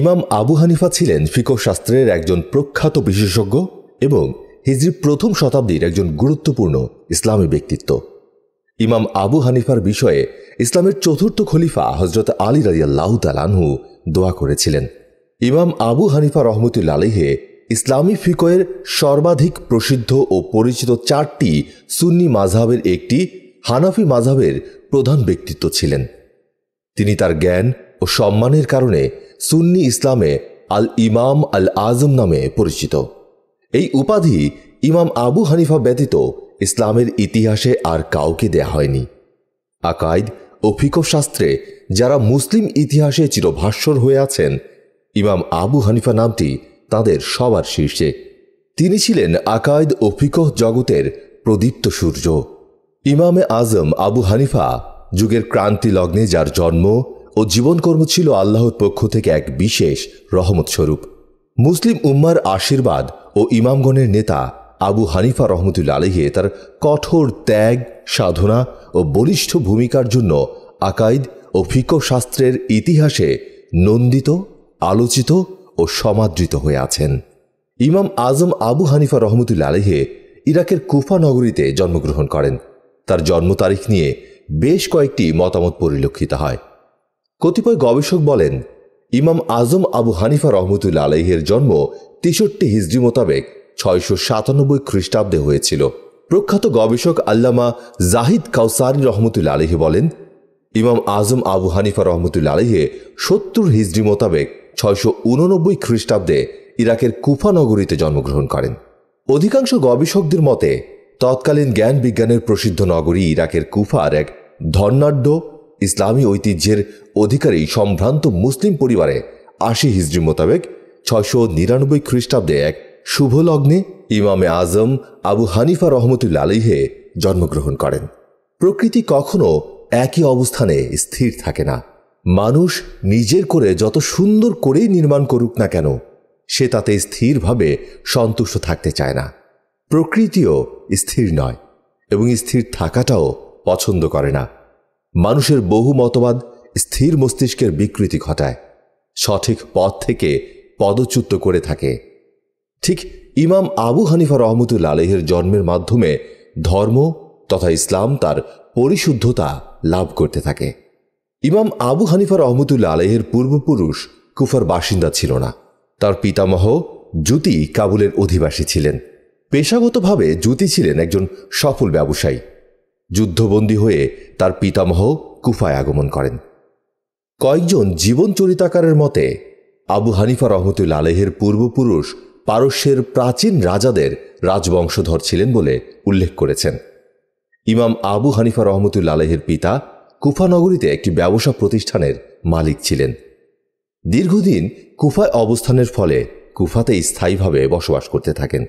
ইমাম আবু হানিফা ছিলেন ফিকো শাস্ত্রের একজন প্রখ্যাত বিশেষজ্ঞ এবং হিজরি প্রথম শতাব্দীর একজন গুরুত্বপূর্ণ ইসলামী ব্যক্তিত্ব ইমাম আবু হানিফার বিষয়ে ইসলামের চতুর্থ খলিফা হজরত আলী রাজিয়াল্লাহু তালানহু দোয়া করেছিলেন ইমাম আবু হানিফা রহমতুল্লা আলিহে ইসলামী ফিকয়ের সর্বাধিক প্রসিদ্ধ ও পরিচিত চারটি সুন্নি মাঝহের একটি হানাফি মাঝহের প্রধান ব্যক্তিত্ব ছিলেন তিনি তার জ্ঞান ও সম্মানের কারণে সুন্নি ইসলামে আল ইমাম আল আজম নামে পরিচিত এই উপাধি ইমাম আবু হানিফা ব্যতীত ইসলামের ইতিহাসে আর কাউকে দেয়া হয়নি আকায়দ ও ফিকশাস্ত্রে শাস্ত্রে যারা মুসলিম ইতিহাসে চিরভাস্বর হয়ে আছেন ইমাম আবু হানিফা নামটি তাদের সবার শীর্ষে তিনি ছিলেন আকায়দ ও ফিকহ জগতের প্রদীপ্ত সূর্য ইমামে আজম আবু হানিফা যুগের ক্রান্তি লগ্নে যার জন্ম ও জীবনকর্ম ছিল আল্লাহর পক্ষ থেকে এক বিশেষ রহমত স্বরূপ মুসলিম উম্মার আশীর্বাদ ও ইমামগণের নেতা আবু হানিফা রহমতুল্লা আলহে তার কঠোর ত্যাগ সাধনা ও বলিষ্ঠ ভূমিকার জন্য আকাইদ ও ফিকশাস্ত্রের ইতিহাসে নন্দিত আলোচিত ও সমাদৃত হয়ে আছেন ইমাম আজম আবু হানিফা রহমতুল্লা আলহে ইরাকের কুফা নগরীতে জন্মগ্রহণ করেন তার জন্ম তারিখ নিয়ে বেশ কয়েকটি মতামত পরিলক্ষিত হয় কতিপয় গবেষক বলেন ইমাম আজম আবু হানিফা রহমতুল্লা আলহের জন্ম তেষট্টি হিজড়ি মোতাবেক ছয়শো সাতানব্বই খ্রিস্টাব্দে হয়েছিল প্রখ্যাত গবেষক আল্লামা জাহিদ কাউসারি রহমতুল্লা আলহি বলেন ইমাম আজম আবু হানিফা রহমতুল্লা আলহে সত্তর হিজড়ি মোতাবেক ছয়শো উননব্বই খ্রিস্টাব্দে ইরাকের কুফা নগরীতে জন্মগ্রহণ করেন অধিকাংশ গবেষকদের মতে তৎকালীন জ্ঞান বিজ্ঞানের প্রসিদ্ধ নগরী ইরাকের কুফার এক ধর্নাঢ্য ইসলামী ঐতিহ্যের অধিকারী সম্ভ্রান্ত মুসলিম পরিবারে আশি হিজড়ি মোতাবেক ছয়শো নিরানব্বই খ্রিস্টাব্দে এক শুভ লগ্নে ইমামে আজম আবু হানিফা রহমতুল্লা আলিহে জন্মগ্রহণ করেন প্রকৃতি কখনো একই অবস্থানে স্থির থাকে না মানুষ নিজের করে যত সুন্দর করেই নির্মাণ করুক না কেন সে তাতে স্থিরভাবে সন্তুষ্ট থাকতে চায় না প্রকৃতিও স্থির নয় এবং স্থির থাকাটাও পছন্দ করে না মানুষের বহু মতবাদ স্থির মস্তিষ্কের বিকৃতি ঘটায় সঠিক পথ থেকে পদচ্যুত করে থাকে ঠিক ইমাম আবু হানিফা রহমতুল আলহের জন্মের মাধ্যমে ধর্ম তথা ইসলাম তার পরিশুদ্ধতা লাভ করতে থাকে ইমাম আবু হানিফা রহমতুল্লা আলহের পূর্বপুরুষ কুফার বাসিন্দা ছিল না তার পিতামহ জ্যোতি কাবুলের অধিবাসী ছিলেন পেশাগতভাবে জ্যোতি ছিলেন একজন সফল ব্যবসায়ী যুদ্ধবন্দী হয়ে তার পিতামহ কুফায় আগমন করেন কয়েকজন জীবন চরিতাকারের মতে আবু হানিফা রহমতুল আলেহের পূর্বপুরুষ পারস্যের প্রাচীন রাজাদের রাজবংশধর ছিলেন বলে উল্লেখ করেছেন ইমাম আবু হানিফা রহমতুল আলেহের পিতা কুফানগরীতে একটি ব্যবসা প্রতিষ্ঠানের মালিক ছিলেন দীর্ঘদিন কুফায় অবস্থানের ফলে কুফাতে স্থায়ীভাবে বসবাস করতে থাকেন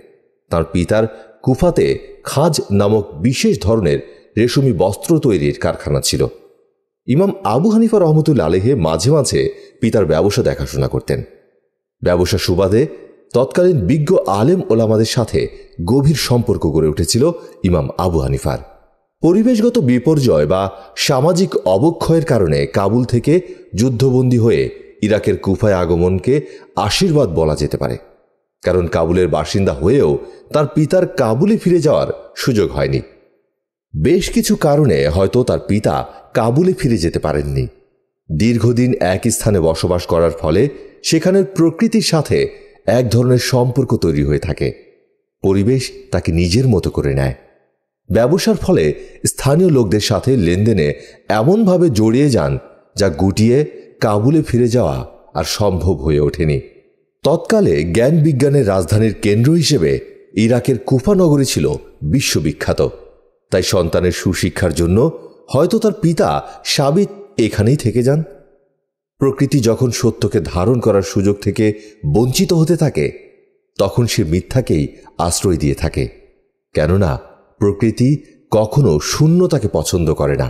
তার পিতার কুফাতে খাজ নামক বিশেষ ধরনের রেশমি বস্ত্র তৈরির কারখানা ছিল ইমাম আবু হানিফা রহমতুল্লা আলেহে মাঝে মাঝে পিতার ব্যবসা দেখাশোনা করতেন ব্যবসা সুবাদে তৎকালীন বিজ্ঞ আলেম ওলামাদের সাথে গভীর সম্পর্ক গড়ে উঠেছিল ইমাম আবু হানিফার পরিবেশগত বিপর্যয় বা সামাজিক অবক্ষয়ের কারণে কাবুল থেকে যুদ্ধবন্দী হয়ে ইরাকের কুফায় আগমনকে আশীর্বাদ বলা যেতে পারে কারণ কাবুলের বাসিন্দা হয়েও তার পিতার কাবুলে ফিরে যাওয়ার সুযোগ হয়নি বেশ কিছু কারণে হয়তো তার পিতা কাবুলে ফিরে যেতে পারেননি দীর্ঘদিন একই স্থানে বসবাস করার ফলে সেখানের প্রকৃতির সাথে এক ধরনের সম্পর্ক তৈরি হয়ে থাকে পরিবেশ তাকে নিজের মতো করে নেয় ব্যবসার ফলে স্থানীয় লোকদের সাথে লেনদেনে এমনভাবে জড়িয়ে যান যা গুটিয়ে কাবুলে ফিরে যাওয়া আর সম্ভব হয়ে ওঠেনি তৎকালে জ্ঞান বিজ্ঞানের রাজধানীর কেন্দ্র হিসেবে ইরাকের কুফা নগরী ছিল বিশ্ববিখ্যাত তাই সন্তানের সুশিক্ষার জন্য হয়তো তার পিতা সাবিত এখানেই থেকে যান প্রকৃতি যখন সত্যকে ধারণ করার সুযোগ থেকে বঞ্চিত হতে থাকে তখন সে মিথ্যাকেই আশ্রয় দিয়ে থাকে কেননা প্রকৃতি কখনো শূন্যতাকে পছন্দ করে না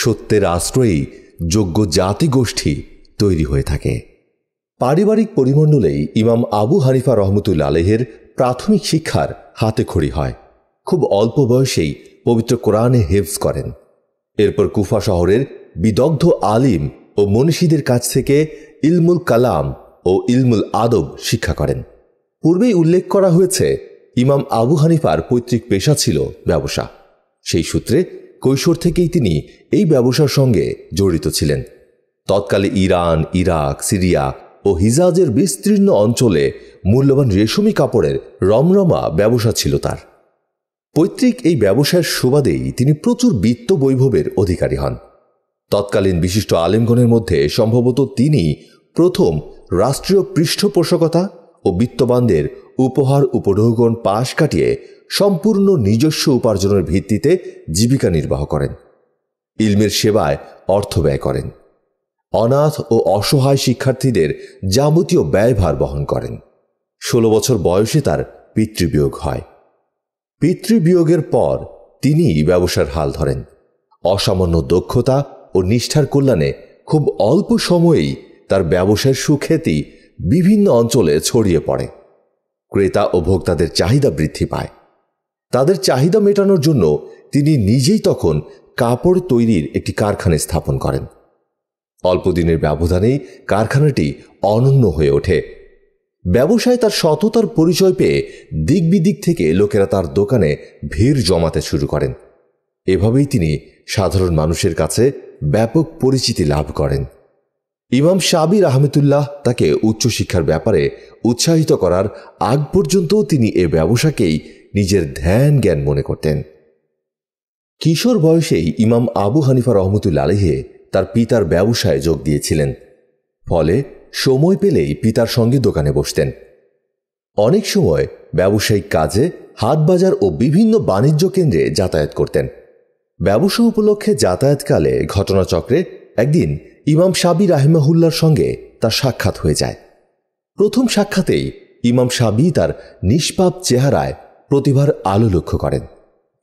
সত্যের আশ্রয়েই যোগ্য জাতি গোষ্ঠী তৈরি হয়ে থাকে পারিবারিক পরিমণ্ডলেই ইমাম আবু হানিফা রহমতুল আলেহের প্রাথমিক শিক্ষার হাতে খড়ি হয় খুব অল্প বয়সেই পবিত্র কোরআনে হেফজ করেন এরপর কুফা শহরের বিদগ্ধ আলিম ও মনীষীদের কাছ থেকে ইলমুল কালাম ও ইলমুল আদব শিক্ষা করেন পূর্বেই উল্লেখ করা হয়েছে ইমাম আবু হানিফার পৈতৃক পেশা ছিল ব্যবসা সেই সূত্রে কৈশোর থেকেই তিনি এই ব্যবসার সঙ্গে জড়িত ছিলেন তৎকালে ইরান ইরাক সিরিয়া ও হিজাজের বিস্তীর্ণ অঞ্চলে মূল্যবান রেশমি কাপড়ের রমরমা ব্যবসা ছিল তার পৈতৃক এই ব্যবসায়ের সুবাদেই তিনি প্রচুর বিত্ত বৈভবের অধিকারী হন তৎকালীন বিশিষ্ট আলেমগণের মধ্যে সম্ভবত তিনি প্রথম রাষ্ট্রীয় পৃষ্ঠপোষকতা ও বিত্তবানদের উপহার উপঢৌকন পাশ কাটিয়ে সম্পূর্ণ নিজস্ব উপার্জনের ভিত্তিতে জীবিকা নির্বাহ করেন ইলমের সেবায় অর্থ ব্যয় করেন অনাথ ও অসহায় শিক্ষার্থীদের যাবতীয় ব্যয়ভার বহন করেন ষোলো বছর বয়সে তার পিতৃবিয়োগ হয় পিতৃবিয়োগের পর তিনি ব্যবসার হাল ধরেন অসামান্য দক্ষতা ও নিষ্ঠার কল্যাণে খুব অল্প সময়েই তার ব্যবসার সুখ্যাতি বিভিন্ন অঞ্চলে ছড়িয়ে পড়ে ক্রেতা ও ভোক্তাদের চাহিদা বৃদ্ধি পায় তাদের চাহিদা মেটানোর জন্য তিনি নিজেই তখন কাপড় তৈরির একটি কারখানা স্থাপন করেন অল্পদিনের ব্যবধানেই কারখানাটি অনন্য হয়ে ওঠে ব্যবসায় তার সততার পরিচয় পেয়ে দিক বিদিক থেকে লোকেরা তার দোকানে ভিড় জমাতে শুরু করেন এভাবেই তিনি সাধারণ মানুষের কাছে ব্যাপক পরিচিতি লাভ করেন ইমাম সাবির আহমেদুল্লাহ তাকে উচ্চশিক্ষার ব্যাপারে উৎসাহিত করার আগ পর্যন্ত তিনি এ ব্যবসাকেই নিজের ধ্যান জ্ঞান মনে করতেন কিশোর বয়সেই ইমাম আবু হানিফা রহমতুল্লা আলহে তার পিতার ব্যবসায় যোগ দিয়েছিলেন ফলে সময় পেলেই পিতার সঙ্গে দোকানে বসতেন অনেক সময় ব্যবসায়িক কাজে হাটবাজার ও বিভিন্ন বাণিজ্য কেন্দ্রে যাতায়াত করতেন ব্যবসা উপলক্ষে যাতায়াতকালে ঘটনাচক্রে একদিন ইমাম সাবি রাহিমাহুল্লার সঙ্গে তার সাক্ষাৎ হয়ে যায় প্রথম সাক্ষাতেই ইমাম সাবি তার নিষ্পাপ চেহারায় প্রতিভার আলো লক্ষ্য করেন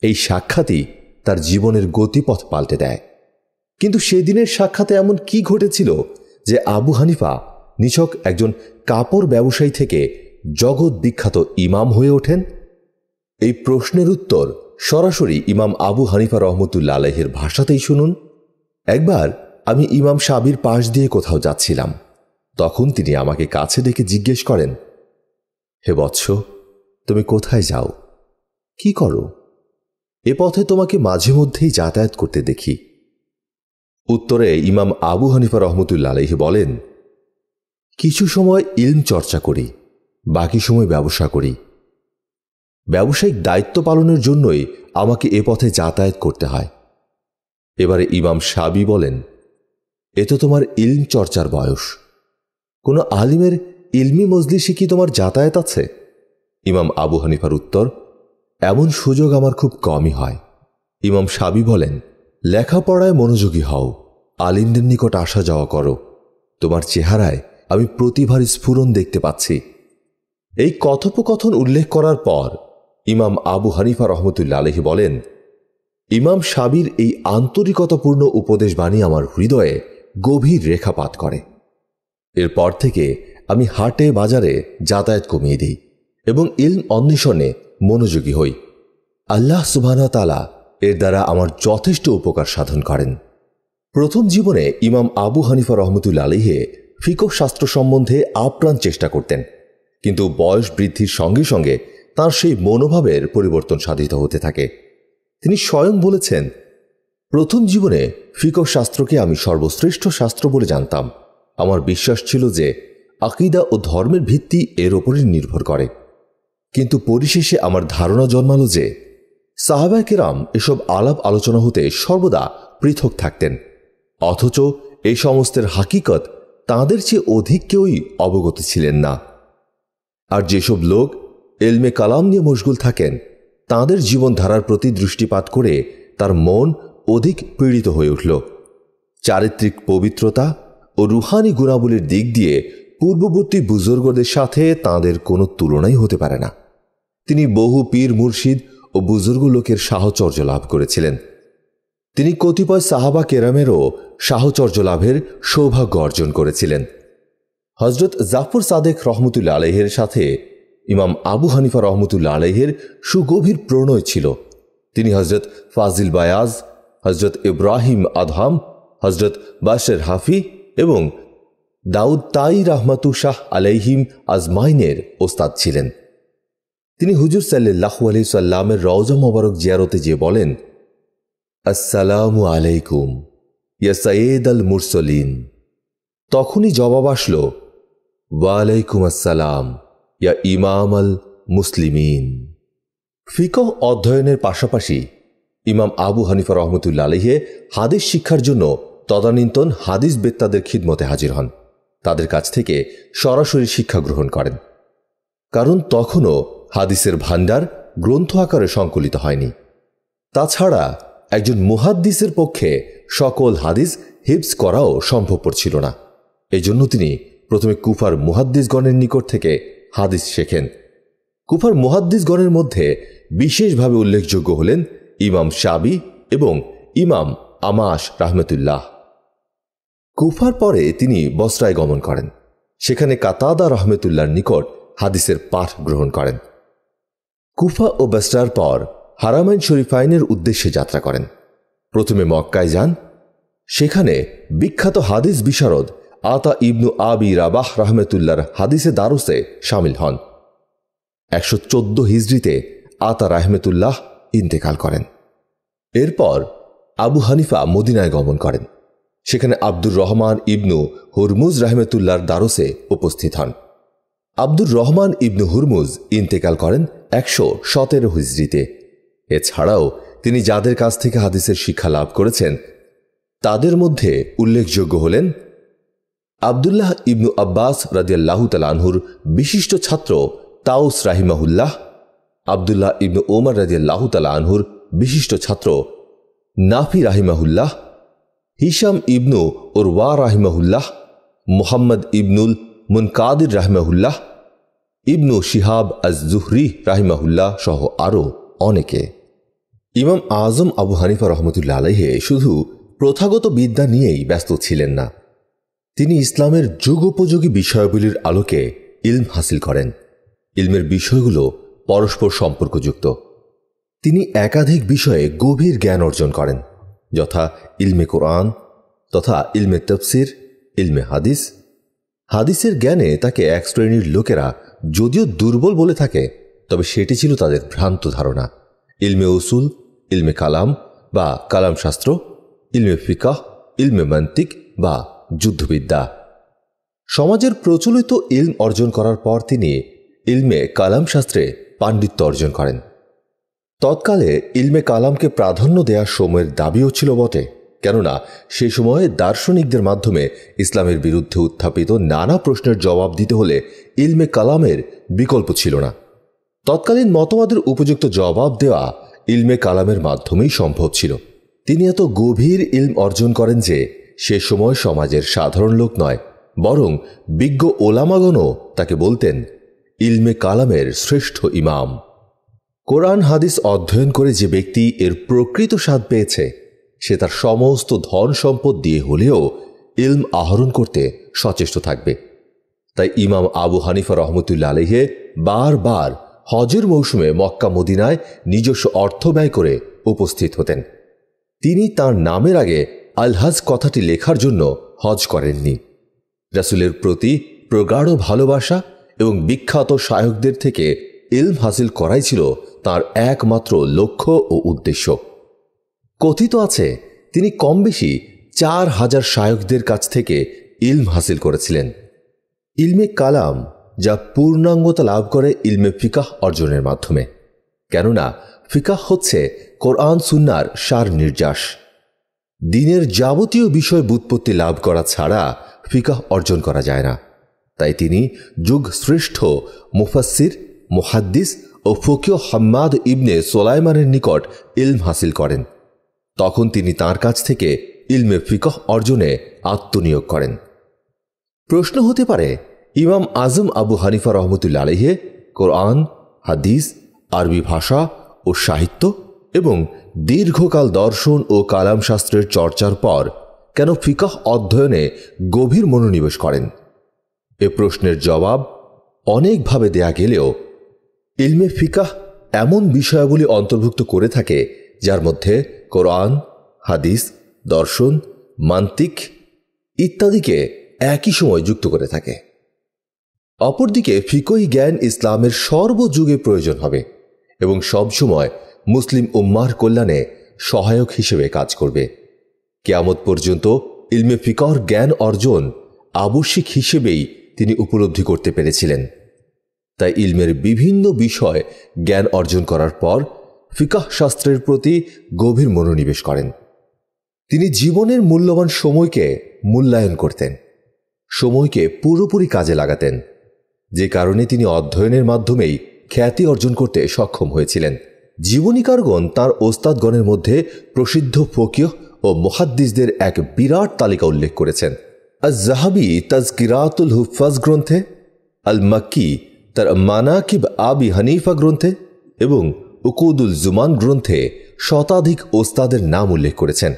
এই সাক্ষাৎই তার জীবনের গতিপথ পাল্টে দেয় কিন্তু সেদিনের সাক্ষাতে এমন কি ঘটেছিল যে আবু হানিফা নিছক একজন কাপড় ব্যবসায়ী থেকে জগৎ বিখ্যাত ইমাম হয়ে ওঠেন এই প্রশ্নের উত্তর সরাসরি ইমাম আবু হানিফা রহমতুল্লা আলহের ভাষাতেই শুনুন একবার আমি ইমাম সাবির পাশ দিয়ে কোথাও যাচ্ছিলাম তখন তিনি আমাকে কাছে ডেকে জিজ্ঞেস করেন হে বৎস তুমি কোথায় যাও কি করো এ পথে তোমাকে মাঝে মধ্যেই যাতায়াত করতে দেখি উত্তরে ইমাম আবু হানিফা রহমতুল্লা আলহি বলেন কিছু সময় ইলম চর্চা করি বাকি সময় ব্যবসা করি ব্যবসায়িক দায়িত্ব পালনের জন্যই আমাকে এ পথে যাতায়াত করতে হয় এবারে ইমাম সাবি বলেন এ তো তোমার ইলম চর্চার বয়স কোনো আলিমের ইলমি মজলিসে কি তোমার যাতায়াত আছে ইমাম আবু হানিফার উত্তর এমন সুযোগ আমার খুব কমই হয় ইমাম সাবি বলেন লেখাপড়ায় মনোযোগী হও আলিমদের নিকট আসা যাওয়া করো তোমার চেহারায় আমি প্রতিভার স্ফুরণ দেখতে পাচ্ছি এই কথোপকথন উল্লেখ করার পর ইমাম আবু হানিফা রহমতুল্লা আলহী বলেন ইমাম সাবির এই আন্তরিকতাপূর্ণ উপদেশ বাণী আমার হৃদয়ে গভীর রেখাপাত করে এরপর থেকে আমি হাটে বাজারে যাতায়াত কমিয়ে দিই এবং ইলম অন্বেষণে মনোযোগী হই আল্লাহ তালা এর দ্বারা আমার যথেষ্ট উপকার সাধন করেন প্রথম জীবনে ইমাম আবু হানিফা রহমতুল্লা আলিহে ফিকশাস্ত্র শাস্ত্র সম্বন্ধে আপ্রাণ চেষ্টা করতেন কিন্তু বয়স বৃদ্ধির সঙ্গে সঙ্গে তার সেই মনোভাবের পরিবর্তন সাধিত হতে থাকে তিনি স্বয়ং বলেছেন প্রথম জীবনে ফিকশাস্ত্রকে শাস্ত্রকে আমি সর্বশ্রেষ্ঠ শাস্ত্র বলে জানতাম আমার বিশ্বাস ছিল যে আকিদা ও ধর্মের ভিত্তি এর ওপরই নির্ভর করে কিন্তু পরিশেষে আমার ধারণা জন্মালো যে সাহাবায় কেরাম এসব আলাপ আলোচনা হতে সর্বদা পৃথক থাকতেন অথচ এই সমস্তের হাকিকত তাঁদের চেয়ে অধিক কেউই অবগত ছিলেন না আর যেসব লোক এলমে কালাম নিয়ে মশগুল থাকেন তাঁদের জীবনধারার প্রতি দৃষ্টিপাত করে তার মন অধিক পীড়িত হয়ে উঠল চারিত্রিক পবিত্রতা ও রুহানি গুণাবলীর দিক দিয়ে পূর্ববর্তী বুজুর্গদের সাথে তাদের কোনো তুলনাই হতে পারে না তিনি বহু পীর মুর্শিদ ও বুজুর্গ লোকের সাহচর্য লাভ করেছিলেন তিনি কতিপয় সাহাবা কেরামেরও সাহচর্য লাভের সৌভাগ্য অর্জন করেছিলেন হজরত জাফর সাদেক রহমতুল্লা আলহের সাথে ইমাম আবু হানিফা রহমতুল্লা আলহের সুগভীর প্রণয় ছিল তিনি হজরত ফাজিল বায়াজ হজরত ইব্রাহিম আদহাম হজরত বাশের হাফি এবং দাউদ তাই রাহমাতু শাহ আলাইহিম আজমাইনের ওস্তাদ ছিলেন তিনি হুজুর সাল্লাহ আলহি সাল্লামের রওজা মোবারক জিয়ারতে যে বলেন আসসালামু আলাইকুম ইয়া সৈয়দ আল মুরসলিন তখনই জবাব আসল ওয়ালাইকুম আসসালাম ইয়া ইমাম আল মুসলিমিন ফিকহ অধ্যয়নের পাশাপাশি ইমাম আবু হানিফা রহমতুল্লা আলহে হাদিস শিক্ষার জন্য তদানীন্তন হাদিস বেত্তাদের খিদমতে হাজির হন তাদের কাছ থেকে সরাসরি শিক্ষা গ্রহণ করেন কারণ তখনও হাদিসের ভাণ্ডার গ্রন্থ আকারে সংকলিত হয়নি তাছাড়া একজন মুহাদ্দিসের পক্ষে সকল হাদিস হিপস করাও সম্ভবপর ছিল না এজন্য তিনি প্রথমে কুফার মুহাদ্দিসগণের নিকট থেকে হাদিস শেখেন কুফার মুহাদ্দিসগণের মধ্যে বিশেষভাবে উল্লেখযোগ্য হলেন ইমাম শাবি এবং ইমাম আমাস রাহমতুল্লাহ কুফার পরে তিনি বস্রায় গমন করেন সেখানে কাতাদা রহমেতুল্লার নিকট হাদিসের পাঠ গ্রহণ করেন কুফা ও বেস্টার পর হারামাইন শরীফাইনের উদ্দেশ্যে যাত্রা করেন প্রথমে মক্কায় যান সেখানে বিখ্যাত হাদিস বিশারদ আতা ইবনু আবি রাবাহ রহমেতুল্লার হাদিসে দারুসে সামিল হন একশো চোদ্দ হিজড়িতে আতা রাহমেতুল্লাহ ইন্তেকাল করেন এরপর আবু হানিফা মদিনায় গমন করেন সেখানে আব্দুর রহমান ইবনু হুরমুজ রাহমেতুল্লার দারসে উপস্থিত হন আব্দুর রহমান ইবনু হুরমুজ ইন্তেকাল করেন একশো সতেরো হিজড়িতে এছাড়াও তিনি যাদের কাছ থেকে হাদিসের শিক্ষা লাভ করেছেন তাদের মধ্যে উল্লেখযোগ্য হলেন আবদুল্লাহ ইবনু আব্বাস রাজিয়াল্লাহ তালানহুর বিশিষ্ট ছাত্র তাউস রাহিমাহুল্লাহ আবদুল্লাহ ইবনু ওমর রাজিয়াল্লাহ তালানহুর বিশিষ্ট ছাত্র নাফি রাহিমাহুল্লাহ হিসাম ইবনু ওর ওয়া রাহিমাহুল্লাহ মোহাম্মদ ইবনুল মুনকাদির রাহিমাহুল্লাহ ইবনু শিহাব আজ জুহরি রাহিমাহুল্লাহ সহ আরও অনেকে ইমাম আজম আবু হানিফা রহমতুল্লা আলাইহে শুধু প্রথাগত বিদ্যা নিয়েই ব্যস্ত ছিলেন না তিনি ইসলামের যুগোপযোগী বিষয়গুলির আলোকে ইলম হাসিল করেন ইলমের বিষয়গুলো পরস্পর সম্পর্কযুক্ত তিনি একাধিক বিষয়ে গভীর জ্ঞান অর্জন করেন যথা ইলমে কোরআন তথা ইলমে তফসির ইলমে হাদিস হাদিসের জ্ঞানে তাকে এক শ্রেণীর লোকেরা যদিও দুর্বল বলে থাকে তবে সেটি ছিল তাদের ভ্রান্ত ধারণা ইলমে উসুল ইলমে কালাম বা কালাম শাস্ত্র ইলমে ফিকাহ ইলমে মান্তিক বা যুদ্ধবিদ্যা সমাজের প্রচলিত ইলম অর্জন করার পর তিনি ইলমে শাস্ত্রে পাণ্ডিত্য অর্জন করেন তৎকালে ইলমে কালামকে প্রাধান্য দেওয়ার সময়ের দাবিও ছিল বটে কেননা সে সময়ে দার্শনিকদের মাধ্যমে ইসলামের বিরুদ্ধে উত্থাপিত নানা প্রশ্নের জবাব দিতে হলে ইলমে কালামের বিকল্প ছিল না তৎকালীন মতবাদের উপযুক্ত জবাব দেওয়া ইলমে কালামের মাধ্যমেই সম্ভব ছিল তিনি এত গভীর ইলম অর্জন করেন যে সে সময় সমাজের সাধারণ লোক নয় বরং বিজ্ঞ ওলামাগণও তাকে বলতেন ইলমে কালামের শ্রেষ্ঠ ইমাম কোরআন হাদিস অধ্যয়ন করে যে ব্যক্তি এর প্রকৃত স্বাদ পেয়েছে সে তার সমস্ত ধন সম্পদ দিয়ে হলেও ইলম আহরণ করতে সচেষ্ট থাকবে তাই ইমাম আবু হানিফা রহমতুল্লা আলহে বারবার হজের মৌসুমে মক্কা মদিনায় নিজস্ব অর্থ ব্যয় করে উপস্থিত হতেন তিনি তার নামের আগে আলহাজ কথাটি লেখার জন্য হজ করেননি রাসুলের প্রতি প্রগাঢ় ভালোবাসা এবং বিখ্যাত সায়কদের থেকে ইলম হাসিল করাই ছিল তার একমাত্র লক্ষ্য ও উদ্দেশ্য কথিত আছে তিনি কম বেশি চার হাজার সায়কদের কাছ থেকে ইলম হাসিল করেছিলেন ইলমে কালাম যা পূর্ণাঙ্গতা লাভ করে ইলমে ফিকাহ অর্জনের মাধ্যমে কেননা ফিকাহ হচ্ছে কোরআন সুন্নার সার নির্যাস দিনের যাবতীয় বিষয় বুৎপত্তি লাভ করা ছাড়া ফিকাহ অর্জন করা যায় না তাই তিনি যুগ শ্রেষ্ঠ মুফাসির মুহাদ্দিস ও ফকিও হাম্মাদ ইবনে সোলাইমানের নিকট ইলম হাসিল করেন তখন তিনি তার কাছ থেকে ইলমে ফিকহ অর্জনে আত্মনিয়োগ করেন প্রশ্ন হতে পারে ইমাম আজম আবু হানিফা রহমতুল্লা আলহে কোরআন হাদিস আরবি ভাষা ও সাহিত্য এবং দীর্ঘকাল দর্শন ও কালামশাস্ত্রের চর্চার পর কেন ফিকাহ অধ্যয়নে গভীর মনোনিবেশ করেন এ প্রশ্নের জবাব অনেকভাবে দেয়া গেলেও ইলমে ফিকাহ এমন বিষয়াবলী অন্তর্ভুক্ত করে থাকে যার মধ্যে কোরআন হাদিস দর্শন মান্তিক ইত্যাদিকে একই সময় যুক্ত করে থাকে অপরদিকে ফিকই জ্ঞান ইসলামের সর্বযুগে প্রয়োজন হবে এবং সবসময় মুসলিম উম্মার কল্যাণে সহায়ক হিসেবে কাজ করবে কেয়ামত পর্যন্ত ইলমে ফিকর জ্ঞান অর্জন আবশ্যিক হিসেবেই তিনি উপলব্ধি করতে পেরেছিলেন তাই ইলমের বিভিন্ন বিষয় জ্ঞান অর্জন করার পর ফিকাহ শাস্ত্রের প্রতি গভীর মনোনিবেশ করেন তিনি জীবনের মূল্যবান সময়কে মূল্যায়ন করতেন সময়কে পুরোপুরি কাজে লাগাতেন যে কারণে তিনি অধ্যয়নের মাধ্যমেই খ্যাতি অর্জন করতে সক্ষম হয়েছিলেন জীবনীকারগণ তার ওস্তাদগণের মধ্যে প্রসিদ্ধ ফকিহ ও মহাদ্দিসদের এক বিরাট তালিকা উল্লেখ করেছেন আজ জাহাবি তাজকিরাতুল হুফাজ গ্রন্থে আল মাক্কি তার মানাকিব আবি হানিফা গ্রন্থে এবং উকুদুল জুমান গ্রন্থে শতাধিক ওস্তাদের নাম উল্লেখ করেছেন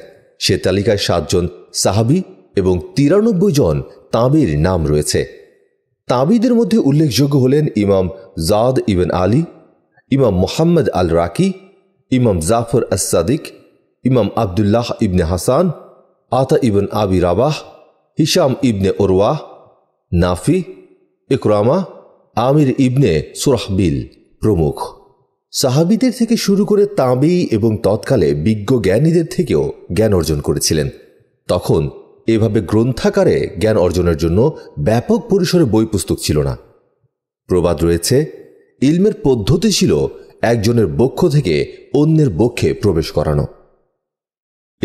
সে তালিকায় সাতজন সাহাবি এবং তিরানব্বই জন তাঁবির নাম রয়েছে তাবিদের মধ্যে উল্লেখযোগ্য হলেন ইমাম জাদ ইবেন আলী ইমাম মোহাম্মদ আল রাকি ইমাম জাফর আসাদিক ইমাম আবদুল্লাহ ইবনে হাসান আতা ইবন আবি রাবাহ হিসাম ইবনে ওরওয়াহ নাফি ইকরামা আমির ইবনে সুরাহবিল প্রমুখ সাহাবিদের থেকে শুরু করে তাঁবি এবং তৎকালে বিজ্ঞ জ্ঞানীদের থেকেও জ্ঞান অর্জন করেছিলেন তখন এভাবে গ্রন্থাকারে জ্ঞান অর্জনের জন্য ব্যাপক পরিসরে বই পুস্তক ছিল না প্রবাদ রয়েছে ইলমের পদ্ধতি ছিল একজনের বক্ষ থেকে অন্যের বক্ষে প্রবেশ করানো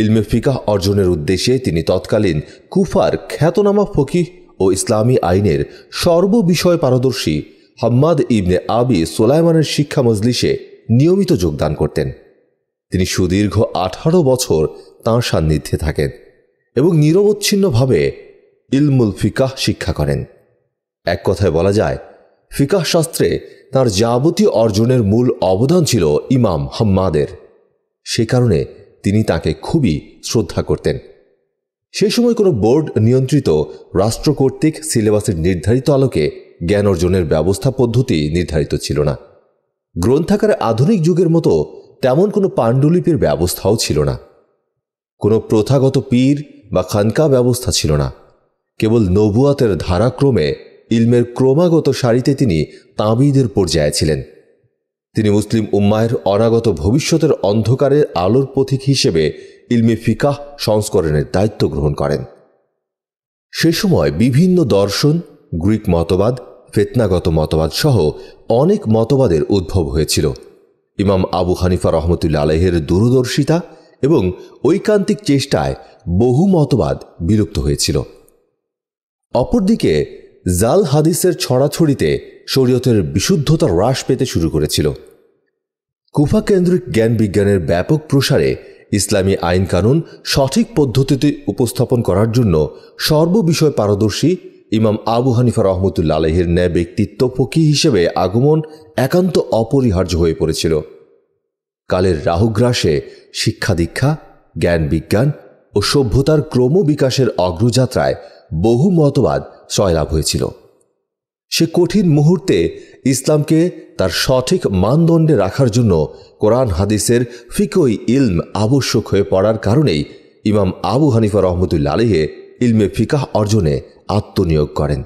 ইলমে ফিকাহ অর্জনের উদ্দেশ্যে তিনি তৎকালীন কুফার খ্যাতনামা ফকিহ ও ইসলামী আইনের সর্ববিষয় পারদর্শী হাম্মাদ ইবনে আবি সোলাইমানের শিক্ষা মজলিসে নিয়মিত যোগদান করতেন তিনি সুদীর্ঘ আঠারো বছর তাঁর সান্নিধ্যে থাকেন এবং নিরবচ্ছিন্নভাবে ইলমুল ফিকাহ শিক্ষা করেন এক কথায় বলা যায় ফিকাহ শাস্ত্রে তার যাবতীয় অর্জনের মূল অবদান ছিল ইমাম হাম্মাদের সে কারণে তিনি তাকে খুবই শ্রদ্ধা করতেন সে সময় কোনো বোর্ড নিয়ন্ত্রিত রাষ্ট্র কর্তৃক সিলেবাসের নির্ধারিত আলোকে জ্ঞান অর্জনের ব্যবস্থা পদ্ধতি নির্ধারিত ছিল না গ্রন্থাকারে আধুনিক যুগের মতো তেমন কোনো পাণ্ডুলিপির ব্যবস্থাও ছিল না কোনো প্রথাগত পীর বা খানকা ব্যবস্থা ছিল না কেবল নবুয়াতের ধারাক্রমে ইলমের ক্রমাগত সারিতে তিনি তাঁবিদের পর্যায়ে ছিলেন তিনি মুসলিম উম্মায়ের অনাগত ভবিষ্যতের অন্ধকারের আলোর পথিক হিসেবে ইলমে ফিকাহ সংস্করণের দায়িত্ব গ্রহণ করেন সে সময় বিভিন্ন দর্শন গ্রিক মতবাদ ফেতনাগত মতবাদ সহ অনেক মতবাদের উদ্ভব হয়েছিল ইমাম আবু হানিফা রহমতুল্লা আলহের দূরদর্শিতা এবং ঐকান্তিক চেষ্টায় বহু মতবাদ বিলুপ্ত হয়েছিল অপরদিকে জাল হাদিসের ছড়াছড়িতে শরীয়তের বিশুদ্ধতা হ্রাস পেতে শুরু করেছিল কুফা কেন্দ্রিক জ্ঞান বিজ্ঞানের ব্যাপক প্রসারে ইসলামী আইনকানুন সঠিক পদ্ধতিতে উপস্থাপন করার জন্য সর্ববিষয় পারদর্শী ইমাম আবু হানিফা রহমতুল্লা আলহের ন্যায় ব্যক্তিত্ব ফকি হিসেবে আগমন একান্ত অপরিহার্য হয়ে পড়েছিল কালের রাহুগ্রাসে শিক্ষা দীক্ষা জ্ঞান বিজ্ঞান ও সভ্যতার ক্রমবিকাশের অগ্রযাত্রায় বহু মতবাদ সয়লাভ হয়েছিল সে কঠিন মুহূর্তে ইসলামকে তার সঠিক মানদণ্ডে রাখার জন্য কোরআন হাদিসের ফিকই ইলম আবশ্যক হয়ে পড়ার কারণেই ইমাম আবু হানিফা রহমতুল্লা আলিহে ইলমে ফিকাহ অর্জনে আত্মনিয়োগ করেন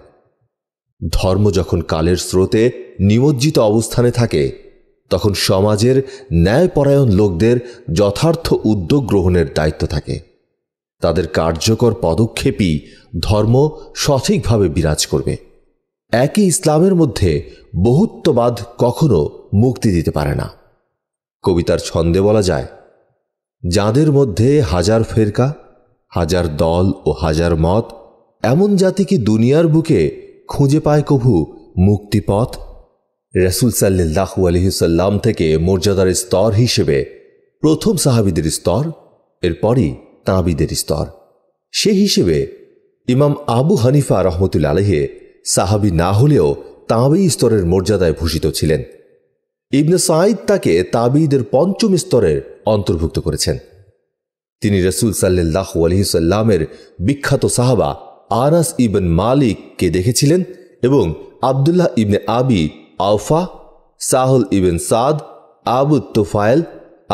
ধর্ম যখন কালের স্রোতে নিমজ্জিত অবস্থানে থাকে তখন সমাজের ন্যায়পরায়ণ লোকদের যথার্থ উদ্যোগ গ্রহণের দায়িত্ব থাকে তাদের কার্যকর পদক্ষেপই ধর্ম সঠিকভাবে বিরাজ করবে একই ইসলামের মধ্যে বহুত্ববাদ কখনো মুক্তি দিতে পারে না কবিতার ছন্দে বলা যায় যাদের মধ্যে হাজার ফেরকা হাজার দল ও হাজার মত এমন জাতি কি দুনিয়ার বুকে খুঁজে পায় কভু মুক্তিপথ রসুল সাল্লু আলহিসাল্লাম থেকে মর্যাদার স্তর হিসেবে প্রথম সাহাবিদের স্তর এরপরই তাঁবিদের স্তর সে হিসেবে ইমাম আবু হানিফা রহমতুল আলহে সাহাবি না হলেও তাঁবি স্তরের মর্যাদায় ভূষিত ছিলেন ইবনে সাঈদ তাকে তাবিদের পঞ্চম স্তরের অন্তর্ভুক্ত করেছেন তিনি রসুল সাল্লাহ আলহিসাল্লামের বিখ্যাত সাহাবা আনাস ইবন মালিককে দেখেছিলেন এবং আবদুল্লাহ ইবনে আবি আউফা সাহল ইবেন সাদ আবু তোফায়েল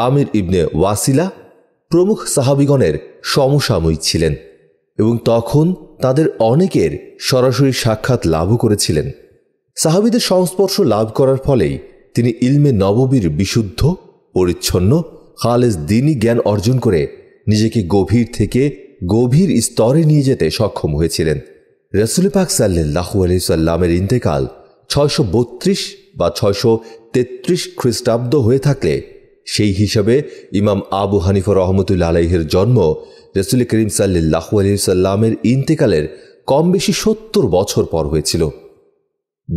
আমির ইবনে ওয়াসিলা প্রমুখ সাহাবিগণের সমসাময়িক ছিলেন এবং তখন তাদের অনেকের সরাসরি সাক্ষাৎ লাভও করেছিলেন সাহাবিদের সংস্পর্শ লাভ করার ফলেই তিনি ইলমে নববীর বিশুদ্ধ পরিচ্ছন্ন খালেজ দিনই জ্ঞান অর্জন করে নিজেকে গভীর থেকে গভীর স্তরে নিয়ে যেতে সক্ষম হয়েছিলেন রসুল পাক সাল্লাহু আলি সাল্লামের ইন্তেকাল ছয়শো বা ছয়শো তেত্রিশ খ্রিস্টাব্দ হয়ে থাকলে সেই হিসাবে ইমাম আবু হানিফা রহমতুল্লা আলাইহের জন্ম রসুল করিম সাল্লাহ আলি সাল্লামের ইন্তেকালের কম বেশি সত্তর বছর পর হয়েছিল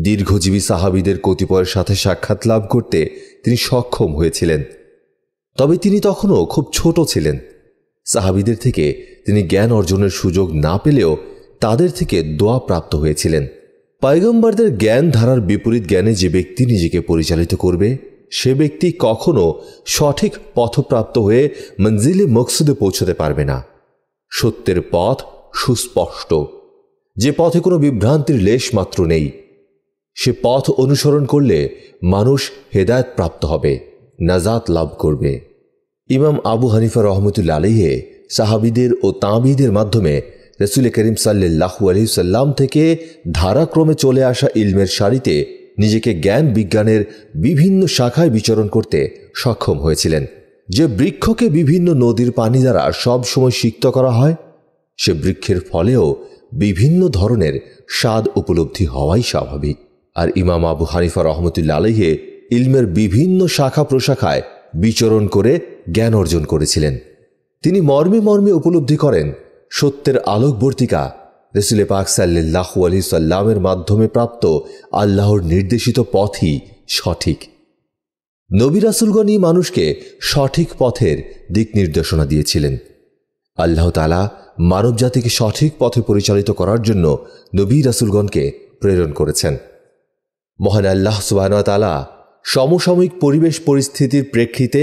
দীর্ঘজীবী সাহাবিদের কতিপয়ের সাথে সাক্ষাৎ লাভ করতে তিনি সক্ষম হয়েছিলেন তবে তিনি তখনও খুব ছোট ছিলেন সাহাবিদের থেকে তিনি জ্ঞান অর্জনের সুযোগ না পেলেও তাদের থেকে দোয়া প্রাপ্ত হয়েছিলেন পায়গম্বারদের জ্ঞান ধারার বিপরীত জ্ঞানে যে ব্যক্তি নিজেকে পরিচালিত করবে সে ব্যক্তি কখনো সঠিক পথপ্রাপ্ত হয়ে মঞ্জিলে মকসুদে পৌঁছতে পারবে না সত্যের পথ সুস্পষ্ট যে পথে কোনো বিভ্রান্তির লেশ মাত্র নেই সে পথ অনুসরণ করলে মানুষ হেদায়ত প্রাপ্ত হবে নাজাত লাভ করবে ইমাম আবু হানিফা রহমতুল্লা আলিহে সাহাবিদের ও তাঁবিদের মাধ্যমে রসুল করিম সাল্লু আলহিসাল্লাম থেকে ধারাক্রমে চলে আসা ইলমের সারিতে নিজেকে জ্ঞান বিজ্ঞানের বিভিন্ন শাখায় বিচরণ করতে সক্ষম হয়েছিলেন যে বৃক্ষকে বিভিন্ন নদীর পানি দ্বারা সবসময় সিক্ত করা হয় সে বৃক্ষের ফলেও বিভিন্ন ধরনের স্বাদ উপলব্ধি হওয়াই স্বাভাবিক আর ইমাম আবু হানিফা রহমতুল্লা আলহে ইলমের বিভিন্ন শাখা প্রশাখায় বিচরণ করে জ্ঞান অর্জন করেছিলেন তিনি মর্মে মর্মে উপলব্ধি করেন সত্যের আলোকবর্তিকা রসুল পাক সাল্লাহ আলি সাল্লামের মাধ্যমে প্রাপ্ত আল্লাহর নির্দেশিত পথই সঠিক নবী রাসুলগণই মানুষকে সঠিক পথের দিক নির্দেশনা দিয়েছিলেন আল্লাহ তালা মানব জাতিকে সঠিক পথে পরিচালিত করার জন্য নবী রাসুলগণকে প্রেরণ করেছেন মহান আল্লাহ সুবাহতালা সমসাময়িক পরিবেশ পরিস্থিতির প্রেক্ষিতে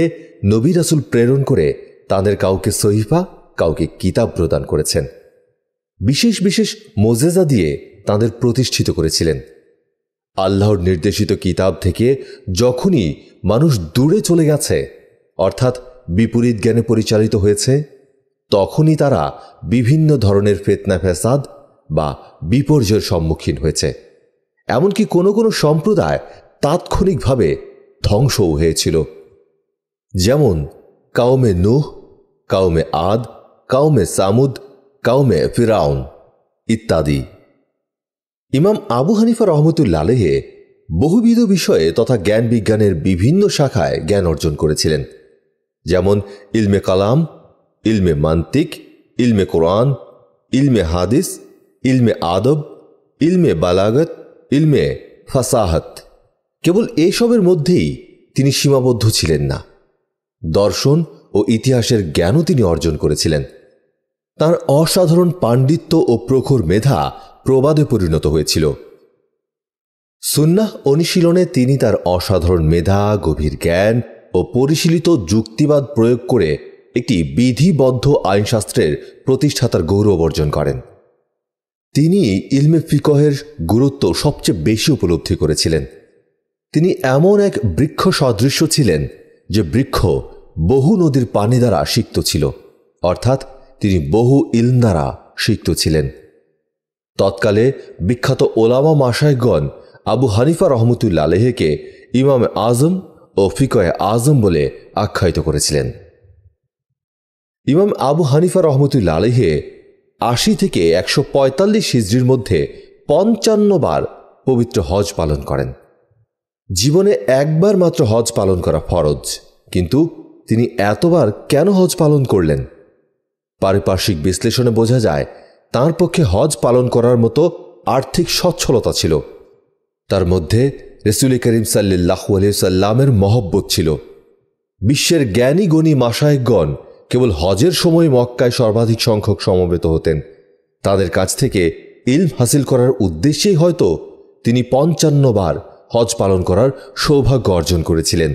নবী রাসুল প্রেরণ করে তাদের কাউকে সহিফা কাউকে কিতাব প্রদান করেছেন বিশেষ বিশেষ মোজেজা দিয়ে তাদের প্রতিষ্ঠিত করেছিলেন আল্লাহর নির্দেশিত কিতাব থেকে যখনই মানুষ দূরে চলে গেছে অর্থাৎ বিপরীত জ্ঞানে পরিচালিত হয়েছে তখনই তারা বিভিন্ন ধরনের ফেতনা ফেসাদ বা বিপর্যয়ের সম্মুখীন হয়েছে এমনকি কোনো কোনো সম্প্রদায় তাৎক্ষণিকভাবে ধ্বংসও হয়েছিল যেমন কাউমে নুহ কাউমে আদ কাউমে সামুদ কাউমে ফিরাউন ইত্যাদি ইমাম আবু হানিফা রহমতুল্লালেহে বহুবিধ বিষয়ে তথা জ্ঞান বিজ্ঞানের বিভিন্ন শাখায় জ্ঞান অর্জন করেছিলেন যেমন ইলমে কালাম ইলমে মান্তিক ইলমে কোরআন ইলমে হাদিস ইলমে আদব ইলমে বালাগত ইলমে ফাসাহাত কেবল এসবের মধ্যেই তিনি সীমাবদ্ধ ছিলেন না দর্শন ও ইতিহাসের জ্ঞানও তিনি অর্জন করেছিলেন তার অসাধারণ পাণ্ডিত্য ও প্রখর মেধা প্রবাদে পরিণত হয়েছিল সুন্নাহ অনুশীলনে তিনি তার অসাধারণ মেধা গভীর জ্ঞান ও পরিশীলিত যুক্তিবাদ প্রয়োগ করে একটি বিধিবদ্ধ আইনশাস্ত্রের প্রতিষ্ঠাতার গৌরব অর্জন করেন তিনি ইলমে ফিকহের গুরুত্ব সবচেয়ে বেশি উপলব্ধি করেছিলেন তিনি এমন এক বৃক্ষ সদৃশ্য ছিলেন যে বৃক্ষ বহু নদীর পানি দ্বারা সিক্ত ছিল অর্থাৎ তিনি বহু ইল দ্বারা সিক্ত ছিলেন তৎকালে বিখ্যাত ওলামা মাসায়গণ আবু হানিফা রহমতুল্লা আলেহেকে ইমাম আজম ও ফিকয়ে আজম বলে আখ্যায়িত করেছিলেন ইমাম আবু হানিফা রহমতুল্লা আলেহে আশি থেকে একশো পঁয়তাল্লিশ হিজড়ির মধ্যে পঞ্চান্ন বার পবিত্র হজ পালন করেন জীবনে একবার মাত্র হজ পালন করা ফরজ কিন্তু তিনি এতবার কেন হজ পালন করলেন পারিপার্শ্বিক বিশ্লেষণে বোঝা যায় তার পক্ষে হজ পালন করার মতো আর্থিক সচ্ছলতা ছিল তার মধ্যে রসুল করিম সাল্লাহু আলিয়াল্লামের মহব্বত ছিল বিশ্বের জ্ঞানী গণী মাসায়কগণ কেবল হজের সময় মক্কায় সর্বাধিক সংখ্যক সমবেত হতেন তাদের কাছ থেকে ইলম হাসিল করার উদ্দেশ্যেই হয়তো তিনি পঞ্চান্নবার হজ পালন করার সৌভাগ্য অর্জন করেছিলেন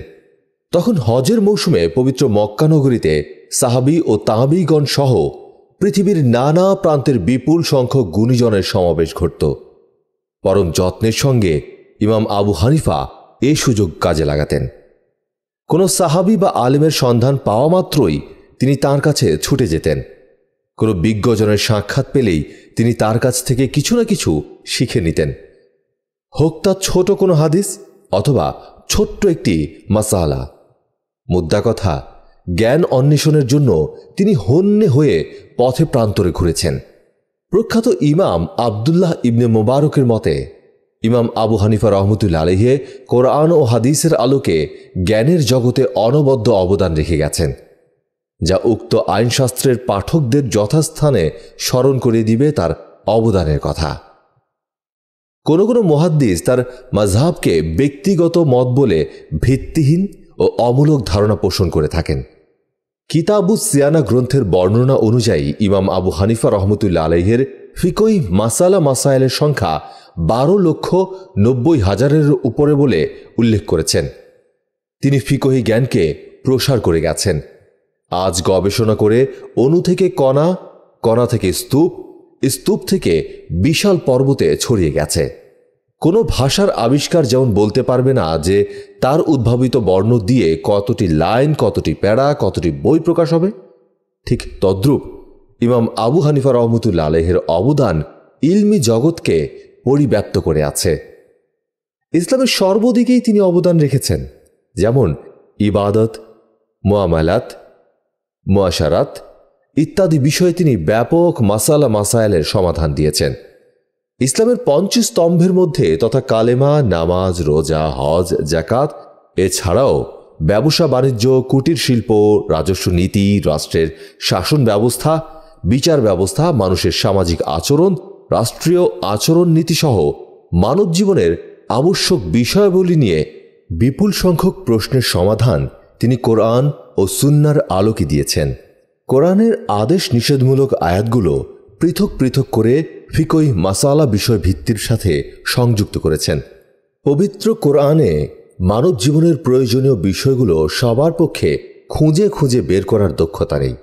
তখন হজের মৌসুমে পবিত্র মক্কানগরীতে সাহাবি ও তাহাবিগণ সহ পৃথিবীর নানা প্রান্তের বিপুল সংখ্যক গুণীজনের সমাবেশ ঘটত পরম যত্নের সঙ্গে ইমাম আবু হানিফা এ সুযোগ কাজে লাগাতেন কোনো সাহাবি বা আলেমের সন্ধান পাওয়া মাত্রই তিনি তার কাছে ছুটে যেতেন কোনো বিজ্ঞজনের সাক্ষাৎ পেলেই তিনি তার কাছ থেকে কিছু না কিছু শিখে নিতেন হোক তা ছোট কোনো হাদিস অথবা ছোট্ট একটি মাসালা মুদ্রা কথা জ্ঞান অন্বেষণের জন্য তিনি হন্যে হয়ে পথে প্রান্তরে ঘুরেছেন প্রখ্যাত ইমাম আবদুল্লাহ ইবনে মোবারকের মতে ইমাম আবু হানিফা রহমতুল্লা আলহে কোরআন ও হাদিসের আলোকে জ্ঞানের জগতে অনবদ্য অবদান রেখে গেছেন যা উক্ত আইনশাস্ত্রের পাঠকদের যথাস্থানে স্মরণ করে দিবে তার অবদানের কথা কোনো কোনো মহাদ্দিস তার মাঝহাবকে ব্যক্তিগত মত বলে ভিত্তিহীন ও অমূলক ধারণা পোষণ করে থাকেন কিতাবু সিয়ানা গ্রন্থের বর্ণনা অনুযায়ী ইমাম আবু হানিফা রহমতুল্লা আলহের ফিকই মাসালা মাসায়েলের সংখ্যা বারো লক্ষ নব্বই হাজারের উপরে বলে উল্লেখ করেছেন তিনি ফিকহি জ্ঞানকে প্রসার করে গেছেন আজ গবেষণা করে অণু থেকে কণা কণা থেকে স্তূপ স্তূপ থেকে বিশাল পর্বতে ছড়িয়ে গেছে কোনো ভাষার আবিষ্কার যেমন বলতে পারবে না যে তার উদ্ভাবিত বর্ণ দিয়ে কতটি লাইন কতটি প্যাড়া কতটি বই প্রকাশ হবে ঠিক তদ্রূপ ইমাম আবু হানিফা রহমতুল্লা আলেহের অবদান ইলমি জগৎকে পরিব্যাপ্ত করে আছে ইসলামের সর্বদিকেই তিনি অবদান রেখেছেন যেমন ইবাদত মোয়ামালাত মোয়াশারাত ইত্যাদি বিষয়ে তিনি ব্যাপক মাসালা মাসায়েলের সমাধান দিয়েছেন ইসলামের পঞ্চ স্তম্ভের মধ্যে তথা কালেমা নামাজ রোজা হজ জাকাত এছাড়াও ব্যবসা বাণিজ্য কুটির শিল্প রাজস্ব নীতি রাষ্ট্রের শাসন ব্যবস্থা বিচার ব্যবস্থা মানুষের সামাজিক আচরণ রাষ্ট্রীয় আচরণ নীতিসহ মানব জীবনের আবশ্যক বিষয়াবলী নিয়ে বিপুল সংখ্যক প্রশ্নের সমাধান তিনি কোরআন ও সুন্নার আলোকে দিয়েছেন কোরআনের আদেশ নিষেধমূলক আয়াতগুলো পৃথক পৃথক করে ফিকই মাসালা বিষয় ভিত্তির সাথে সংযুক্ত করেছেন পবিত্র কোরআনে মানব জীবনের প্রয়োজনীয় বিষয়গুলো সবার পক্ষে খুঁজে খুঁজে বের করার দক্ষতা নেই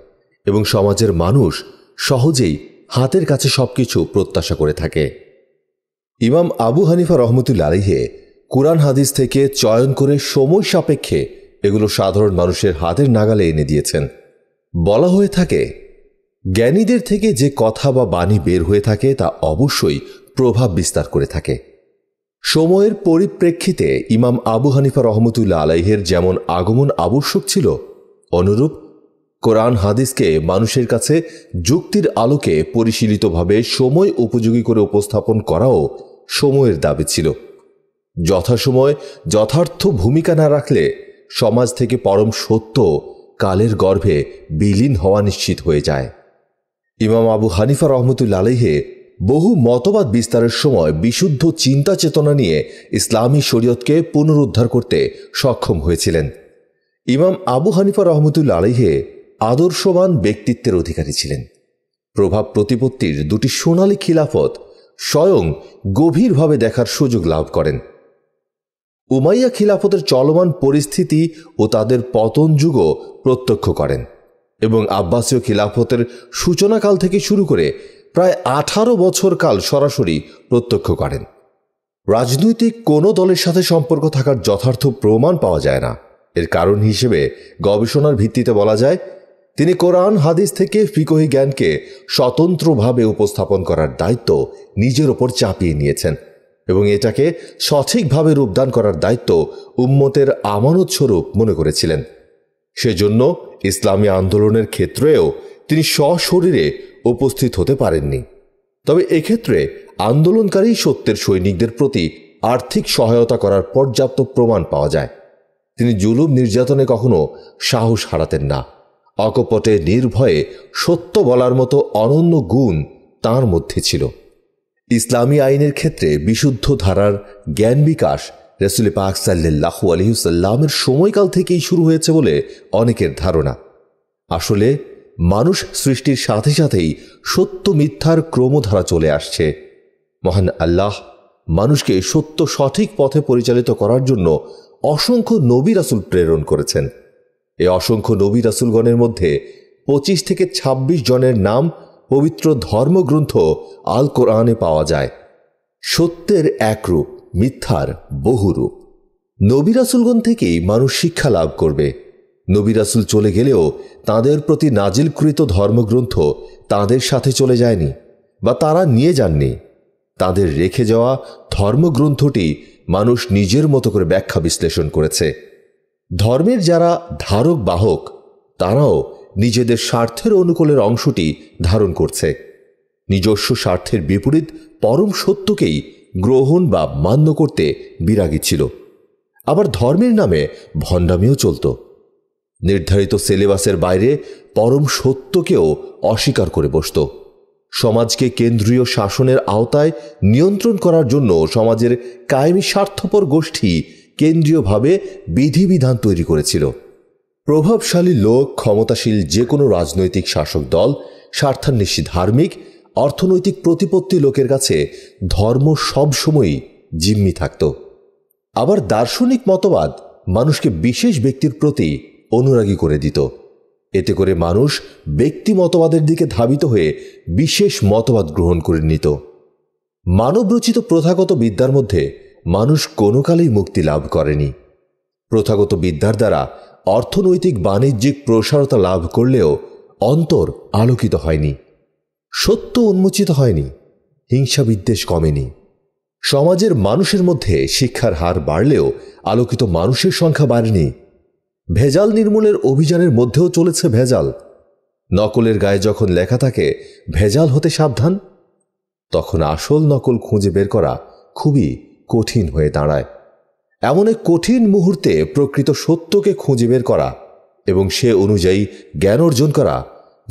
এবং সমাজের মানুষ সহজেই হাতের কাছে সবকিছু প্রত্যাশা করে থাকে ইমাম আবু হানিফা রহমতুল আলিহে কোরআন হাদিস থেকে চয়ন করে সময় সাপেক্ষে এগুলো সাধারণ মানুষের হাতের নাগালে এনে দিয়েছেন বলা হয়ে থাকে জ্ঞানীদের থেকে যে কথা বা বাণী বের হয়ে থাকে তা অবশ্যই প্রভাব বিস্তার করে থাকে সময়ের পরিপ্রেক্ষিতে ইমাম আবু হানিফা রহমতুল্লা আলাইহের যেমন আগমন আবশ্যক ছিল অনুরূপ কোরআন হাদিসকে মানুষের কাছে যুক্তির আলোকে পরিশীলিতভাবে সময় উপযোগী করে উপস্থাপন করাও সময়ের দাবি ছিল যথাসময় যথার্থ ভূমিকা না রাখলে সমাজ থেকে পরম সত্য কালের গর্ভে বিলীন হওয়া নিশ্চিত হয়ে যায় ইমাম আবু হানিফা রহমতুল্লা আলহে বহু মতবাদ বিস্তারের সময় বিশুদ্ধ চিন্তা চেতনা নিয়ে ইসলামী শরীয়তকে পুনরুদ্ধার করতে সক্ষম হয়েছিলেন ইমাম আবু হানিফা রহমতুল্লা আলহে আদর্শবান ব্যক্তিত্বের অধিকারী ছিলেন প্রভাব প্রতিপত্তির দুটি সোনালী খিলাফত স্বয়ং গভীরভাবে দেখার সুযোগ লাভ করেন উমাইয়া খিলাফতের চলমান পরিস্থিতি ও তাদের পতন যুগও প্রত্যক্ষ করেন এবং আব্বাসীয় খিলাফতের সূচনাকাল থেকে শুরু করে প্রায় আঠারো বছর কাল সরাসরি প্রত্যক্ষ করেন রাজনৈতিক কোনো দলের সাথে সম্পর্ক থাকার যথার্থ প্রমাণ পাওয়া যায় না এর কারণ হিসেবে গবেষণার ভিত্তিতে বলা যায় তিনি কোরআন হাদিস থেকে ফিকহি জ্ঞানকে স্বতন্ত্রভাবে উপস্থাপন করার দায়িত্ব নিজের ওপর চাপিয়ে নিয়েছেন এবং এটাকে সঠিকভাবে রূপদান করার দায়িত্ব উম্মতের আমানত স্বরূপ মনে করেছিলেন সেজন্য ইসলামী আন্দোলনের ক্ষেত্রেও তিনি সশরীরে উপস্থিত হতে পারেননি তবে এক্ষেত্রে আন্দোলনকারী সত্যের সৈনিকদের প্রতি আর্থিক সহায়তা করার পর্যাপ্ত প্রমাণ পাওয়া যায় তিনি জুলুম নির্যাতনে কখনো সাহস হারাতেন না অকপটে নির্ভয়ে সত্য বলার মতো অনন্য গুণ তার মধ্যে ছিল ইসলামী আইনের ক্ষেত্রে বিশুদ্ধ ধারার জ্ঞান বিকাশ রসুল পাক আলহি সাল্লামের সময়কাল থেকেই শুরু হয়েছে বলে অনেকের ধারণা আসলে মানুষ সৃষ্টির সাথে সাথেই সত্য মিথ্যার ক্রমধারা চলে আসছে মহান আল্লাহ মানুষকে সত্য সঠিক পথে পরিচালিত করার জন্য অসংখ্য নবী রাসুল প্রেরণ করেছেন এ অসংখ্য নবী রাসুলগণের মধ্যে পঁচিশ থেকে ২৬ জনের নাম পবিত্র ধর্মগ্রন্থ আল কোরআনে পাওয়া যায় সত্যের একরূপ মিথ্যার বহুরূপ নবী রাসুলগণ থেকেই মানুষ শিক্ষা লাভ করবে নবী রাসুল চলে গেলেও তাদের প্রতি নাজিলকৃত ধর্মগ্রন্থ তাদের সাথে চলে যায়নি বা তারা নিয়ে যাননি তাদের রেখে যাওয়া ধর্মগ্রন্থটি মানুষ নিজের মতো করে ব্যাখ্যা বিশ্লেষণ করেছে ধর্মের যারা ধারক বাহক তারাও নিজেদের স্বার্থের অনুকূলের অংশটি ধারণ করছে নিজস্ব স্বার্থের বিপরীত পরম সত্যকেই গ্রহণ বা মান্য করতে বিরাগী ছিল আবার ধর্মের নামে ভণ্ডামিও চলত নির্ধারিত সিলেবাসের বাইরে পরম সত্যকেও অস্বীকার করে বসত সমাজকে কেন্দ্রীয় শাসনের আওতায় নিয়ন্ত্রণ করার জন্য সমাজের কায়েমি স্বার্থপর গোষ্ঠী কেন্দ্রীয়ভাবে বিধিবিধান তৈরি করেছিল প্রভাবশালী লোক ক্ষমতাশীল যে কোনো রাজনৈতিক শাসক দল স্বার্থান্বেষী ধার্মিক অর্থনৈতিক প্রতিপত্তি লোকের কাছে ধর্ম সবসময়ই জিম্মি থাকত আবার দার্শনিক মতবাদ মানুষকে বিশেষ ব্যক্তির প্রতি অনুরাগী করে দিত এতে করে মানুষ ব্যক্তি মতবাদের দিকে ধাবিত হয়ে বিশেষ মতবাদ গ্রহণ করে নিত মানবরচিত প্রথাগত বিদ্যার মধ্যে মানুষ কোনো কালেই মুক্তি লাভ করেনি প্রথাগত বিদ্যার দ্বারা অর্থনৈতিক বাণিজ্যিক প্রসারতা লাভ করলেও অন্তর আলোকিত হয়নি সত্য উন্মোচিত হয়নি হিংসা বিদ্বেষ কমেনি সমাজের মানুষের মধ্যে শিক্ষার হার বাড়লেও আলোকিত মানুষের সংখ্যা বাড়েনি ভেজাল নির্মূলের অভিযানের মধ্যেও চলেছে ভেজাল নকলের গায়ে যখন লেখা থাকে ভেজাল হতে সাবধান তখন আসল নকল খুঁজে বের করা খুবই কঠিন হয়ে দাঁড়ায় এমন এক কঠিন মুহূর্তে প্রকৃত সত্যকে খুঁজে বের করা এবং সে অনুযায়ী জ্ঞান অর্জন করা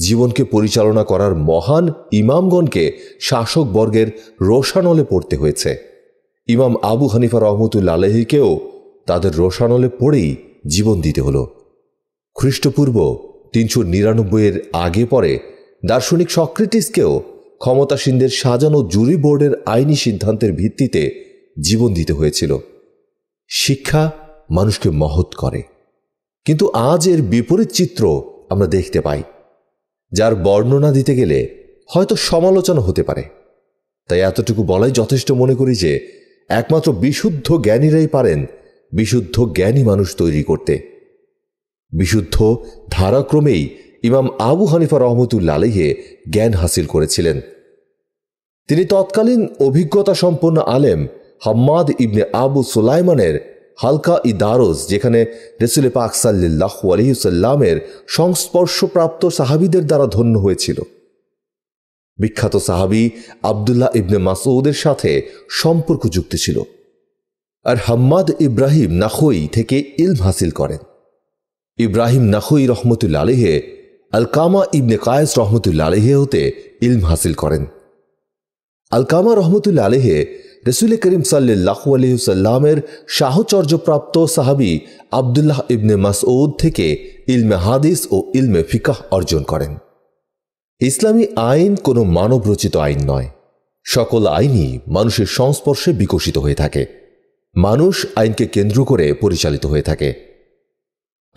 জীবনকে পরিচালনা করার মহান ইমামগণকে শাসকবর্গের রোশানলে পড়তে হয়েছে ইমাম আবু হানিফা রহমতুল্লা আলহীকেও তাদের রোশানলে পড়েই জীবন দিতে হল খ্রিস্টপূর্ব তিনশো নিরানব্বইয়ের আগে পরে দার্শনিক সক্রেটিসকেও ক্ষমতাসীনদের সাজানো জুরি বোর্ডের আইনি সিদ্ধান্তের ভিত্তিতে জীবন দিতে হয়েছিল শিক্ষা মানুষকে মহৎ করে কিন্তু আজ এর বিপরীত চিত্র আমরা দেখতে পাই যার বর্ণনা দিতে গেলে হয়তো সমালোচনা হতে পারে তাই এতটুকু বলাই যথেষ্ট মনে করি যে একমাত্র বিশুদ্ধ জ্ঞানীরাই পারেন বিশুদ্ধ জ্ঞানী মানুষ তৈরি করতে বিশুদ্ধ ধারাক্রমেই ইমাম আবু হানিফা রহমতুল্লা আলহে জ্ঞান হাসিল করেছিলেন তিনি তৎকালীন অভিজ্ঞতা সম্পন্ন আলেম হাম্মাদ ইবনে আবু সুলাইমানের হালকা ই যেখানে রেসুলে পাক সাল্লাহ আলহিউসাল্লামের সংস্পর্শপ্রাপ্ত সাহাবিদের দ্বারা ধন্য হয়েছিল বিখ্যাত সাহাবি আবদুল্লাহ ইবনে মাসউদের সাথে সম্পর্ক যুক্ত ছিল আর হাম্মাদ ইব্রাহিম নাখই থেকে ইলম হাসিল করেন ইব্রাহিম নাখই রহমতুল্লা আলহে আলকামা ইবনে কায়েস রহমতুল্লা আলহে হতে ইলম হাসিল করেন আলকামা রহমতুল্লা আলহে রসুল করিম সাল্লাহ সাহচর্যপ্রাপ্ত সাহাবি আবদুল্লাহ ইবনে মাসউদ থেকে ইলমে হাদিস ও ইলমে ফিকাহ অর্জন করেন ইসলামী আইন কোনো মানবরচিত আইন নয় সকল আইনই মানুষের সংস্পর্শে বিকশিত হয়ে থাকে মানুষ আইনকে কেন্দ্র করে পরিচালিত হয়ে থাকে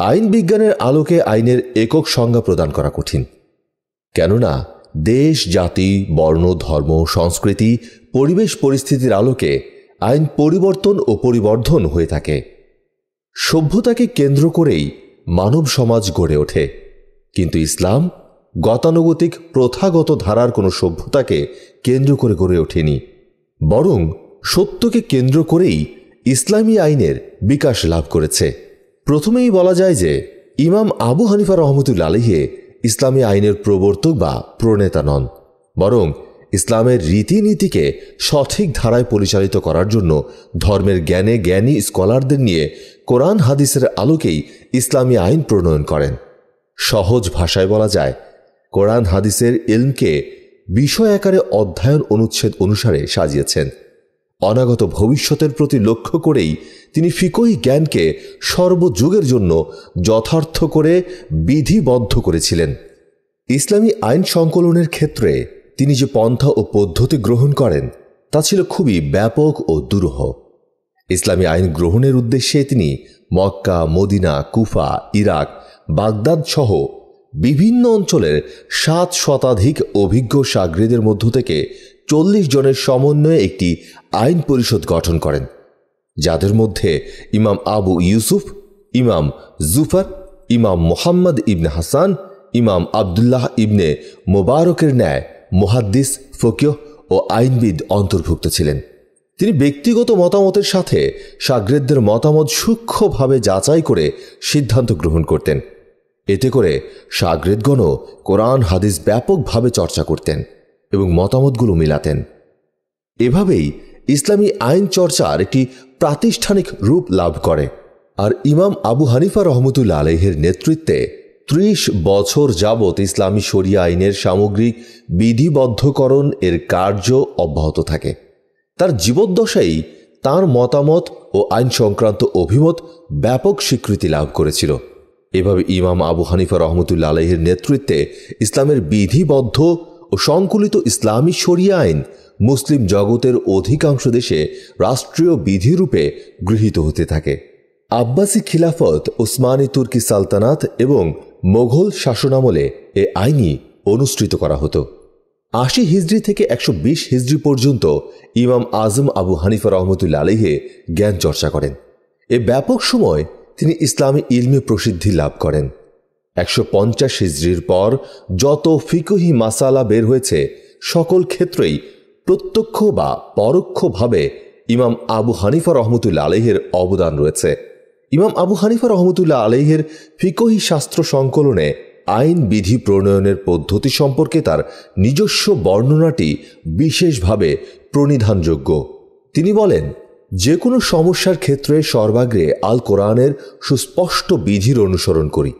আইন বিজ্ঞানের আলোকে আইনের একক সংজ্ঞা প্রদান করা কঠিন কেননা দেশ জাতি বর্ণ ধর্ম সংস্কৃতি পরিবেশ পরিস্থিতির আলোকে আইন পরিবর্তন ও পরিবর্ধন হয়ে থাকে সভ্যতাকে কেন্দ্র করেই মানব সমাজ গড়ে ওঠে কিন্তু ইসলাম গতানুগতিক প্রথাগত ধারার কোনো সভ্যতাকে কেন্দ্র করে গড়ে ওঠেনি বরং সত্যকে কেন্দ্র করেই ইসলামী আইনের বিকাশ লাভ করেছে প্রথমেই বলা যায় যে ইমাম আবু হানিফা রহমতুল্লা আলহে ইসলামী আইনের প্রবর্তক বা প্রণেতা নন বরং ইসলামের রীতিনীতিকে সঠিক ধারায় পরিচালিত করার জন্য ধর্মের জ্ঞানে জ্ঞানী স্কলারদের নিয়ে কোরআন হাদিসের আলোকেই ইসলামী আইন প্রণয়ন করেন সহজ ভাষায় বলা যায় কোরআন হাদিসের ইলমকে বিষয় আকারে অধ্যয়ন অনুচ্ছেদ অনুসারে সাজিয়েছেন অনাগত ভবিষ্যতের প্রতি লক্ষ্য করেই তিনি ফিকই জ্ঞানকে সর্বযুগের জন্য যথার্থ করে বিধিবদ্ধ করেছিলেন ইসলামী আইন সংকলনের ক্ষেত্রে তিনি যে পন্থা ও পদ্ধতি গ্রহণ করেন তা ছিল খুবই ব্যাপক ও দুরূহ ইসলামী আইন গ্রহণের উদ্দেশ্যে তিনি Mecca Medina Kufa Iraq Baghdad সহ বিভিন্ন অঞ্চলের সাত শতাধিক অভিজ্ঞ সাগরিদের মধ্য থেকে চল্লিশ জনের সমন্বয়ে একটি আইন পরিষদ গঠন করেন যাদের মধ্যে ইমাম আবু ইউসুফ ইমাম জুফার ইমাম মোহাম্মদ ইবনে হাসান ইমাম আবদুল্লাহ ইবনে মোবারকের ন্যায় মোহাদ্দিস ফকিহ ও আইনবিদ অন্তর্ভুক্ত ছিলেন তিনি ব্যক্তিগত মতামতের সাথে সাগ্রেদদের মতামত সূক্ষ্মভাবে যাচাই করে সিদ্ধান্ত গ্রহণ করতেন এতে করে সাগ্রেদগণও কোরআন হাদিস ব্যাপকভাবে চর্চা করতেন এবং মতামতগুলো মিলাতেন এভাবেই ইসলামী আইন চর্চার একটি প্রাতিষ্ঠানিক রূপ লাভ করে আর ইমাম আবু হানিফা রহমতুল্লা আলহের নেতৃত্বে ত্রিশ বছর যাবৎ ইসলামী শরিয়া আইনের সামগ্রিক বিধিবদ্ধকরণ এর কার্য অব্যাহত থাকে তার জীবদ্দশাই তার মতামত ও আইন সংক্রান্ত অভিমত ব্যাপক স্বীকৃতি লাভ করেছিল এভাবে ইমাম আবু হানিফা রহমতুল্লা আলহির নেতৃত্বে ইসলামের বিধিবদ্ধ ও সংকলিত ইসলামী শরিয়া আইন মুসলিম জগতের অধিকাংশ দেশে রাষ্ট্রীয় বিধিরূপে গৃহীত হতে থাকে আব্বাসী খিলাফত ওসমানী তুর্কি সালতানাত এবং মোঘল শাসনামলে এ আইনই অনুষ্ঠিত করা হতো আশি হিজড়ি থেকে একশো বিশ হিজড়ি পর্যন্ত ইমাম আজম আবু হানিফা রহমতুল্লা আলহে জ্ঞান চর্চা করেন এ ব্যাপক সময় তিনি ইসলামী ইলমে প্রসিদ্ধি লাভ করেন একশো পঞ্চাশ হিজড়ির পর যত ফিকহি মাসালা বের হয়েছে সকল ক্ষেত্রেই প্রত্যক্ষ বা পরোক্ষভাবে ইমাম আবু হানিফা রহমতুল্লা আলহের অবদান রয়েছে ইমাম আবু হানিফা রহমতুল্লাহ আলহের ফিকহি শাস্ত্র সংকলনে আইন বিধি প্রণয়নের পদ্ধতি সম্পর্কে তার নিজস্ব বর্ণনাটি বিশেষভাবে প্রণিধানযোগ্য তিনি বলেন যে কোনো সমস্যার ক্ষেত্রে সর্বাগ্রে আল কোরআনের সুস্পষ্ট বিধির অনুসরণ করি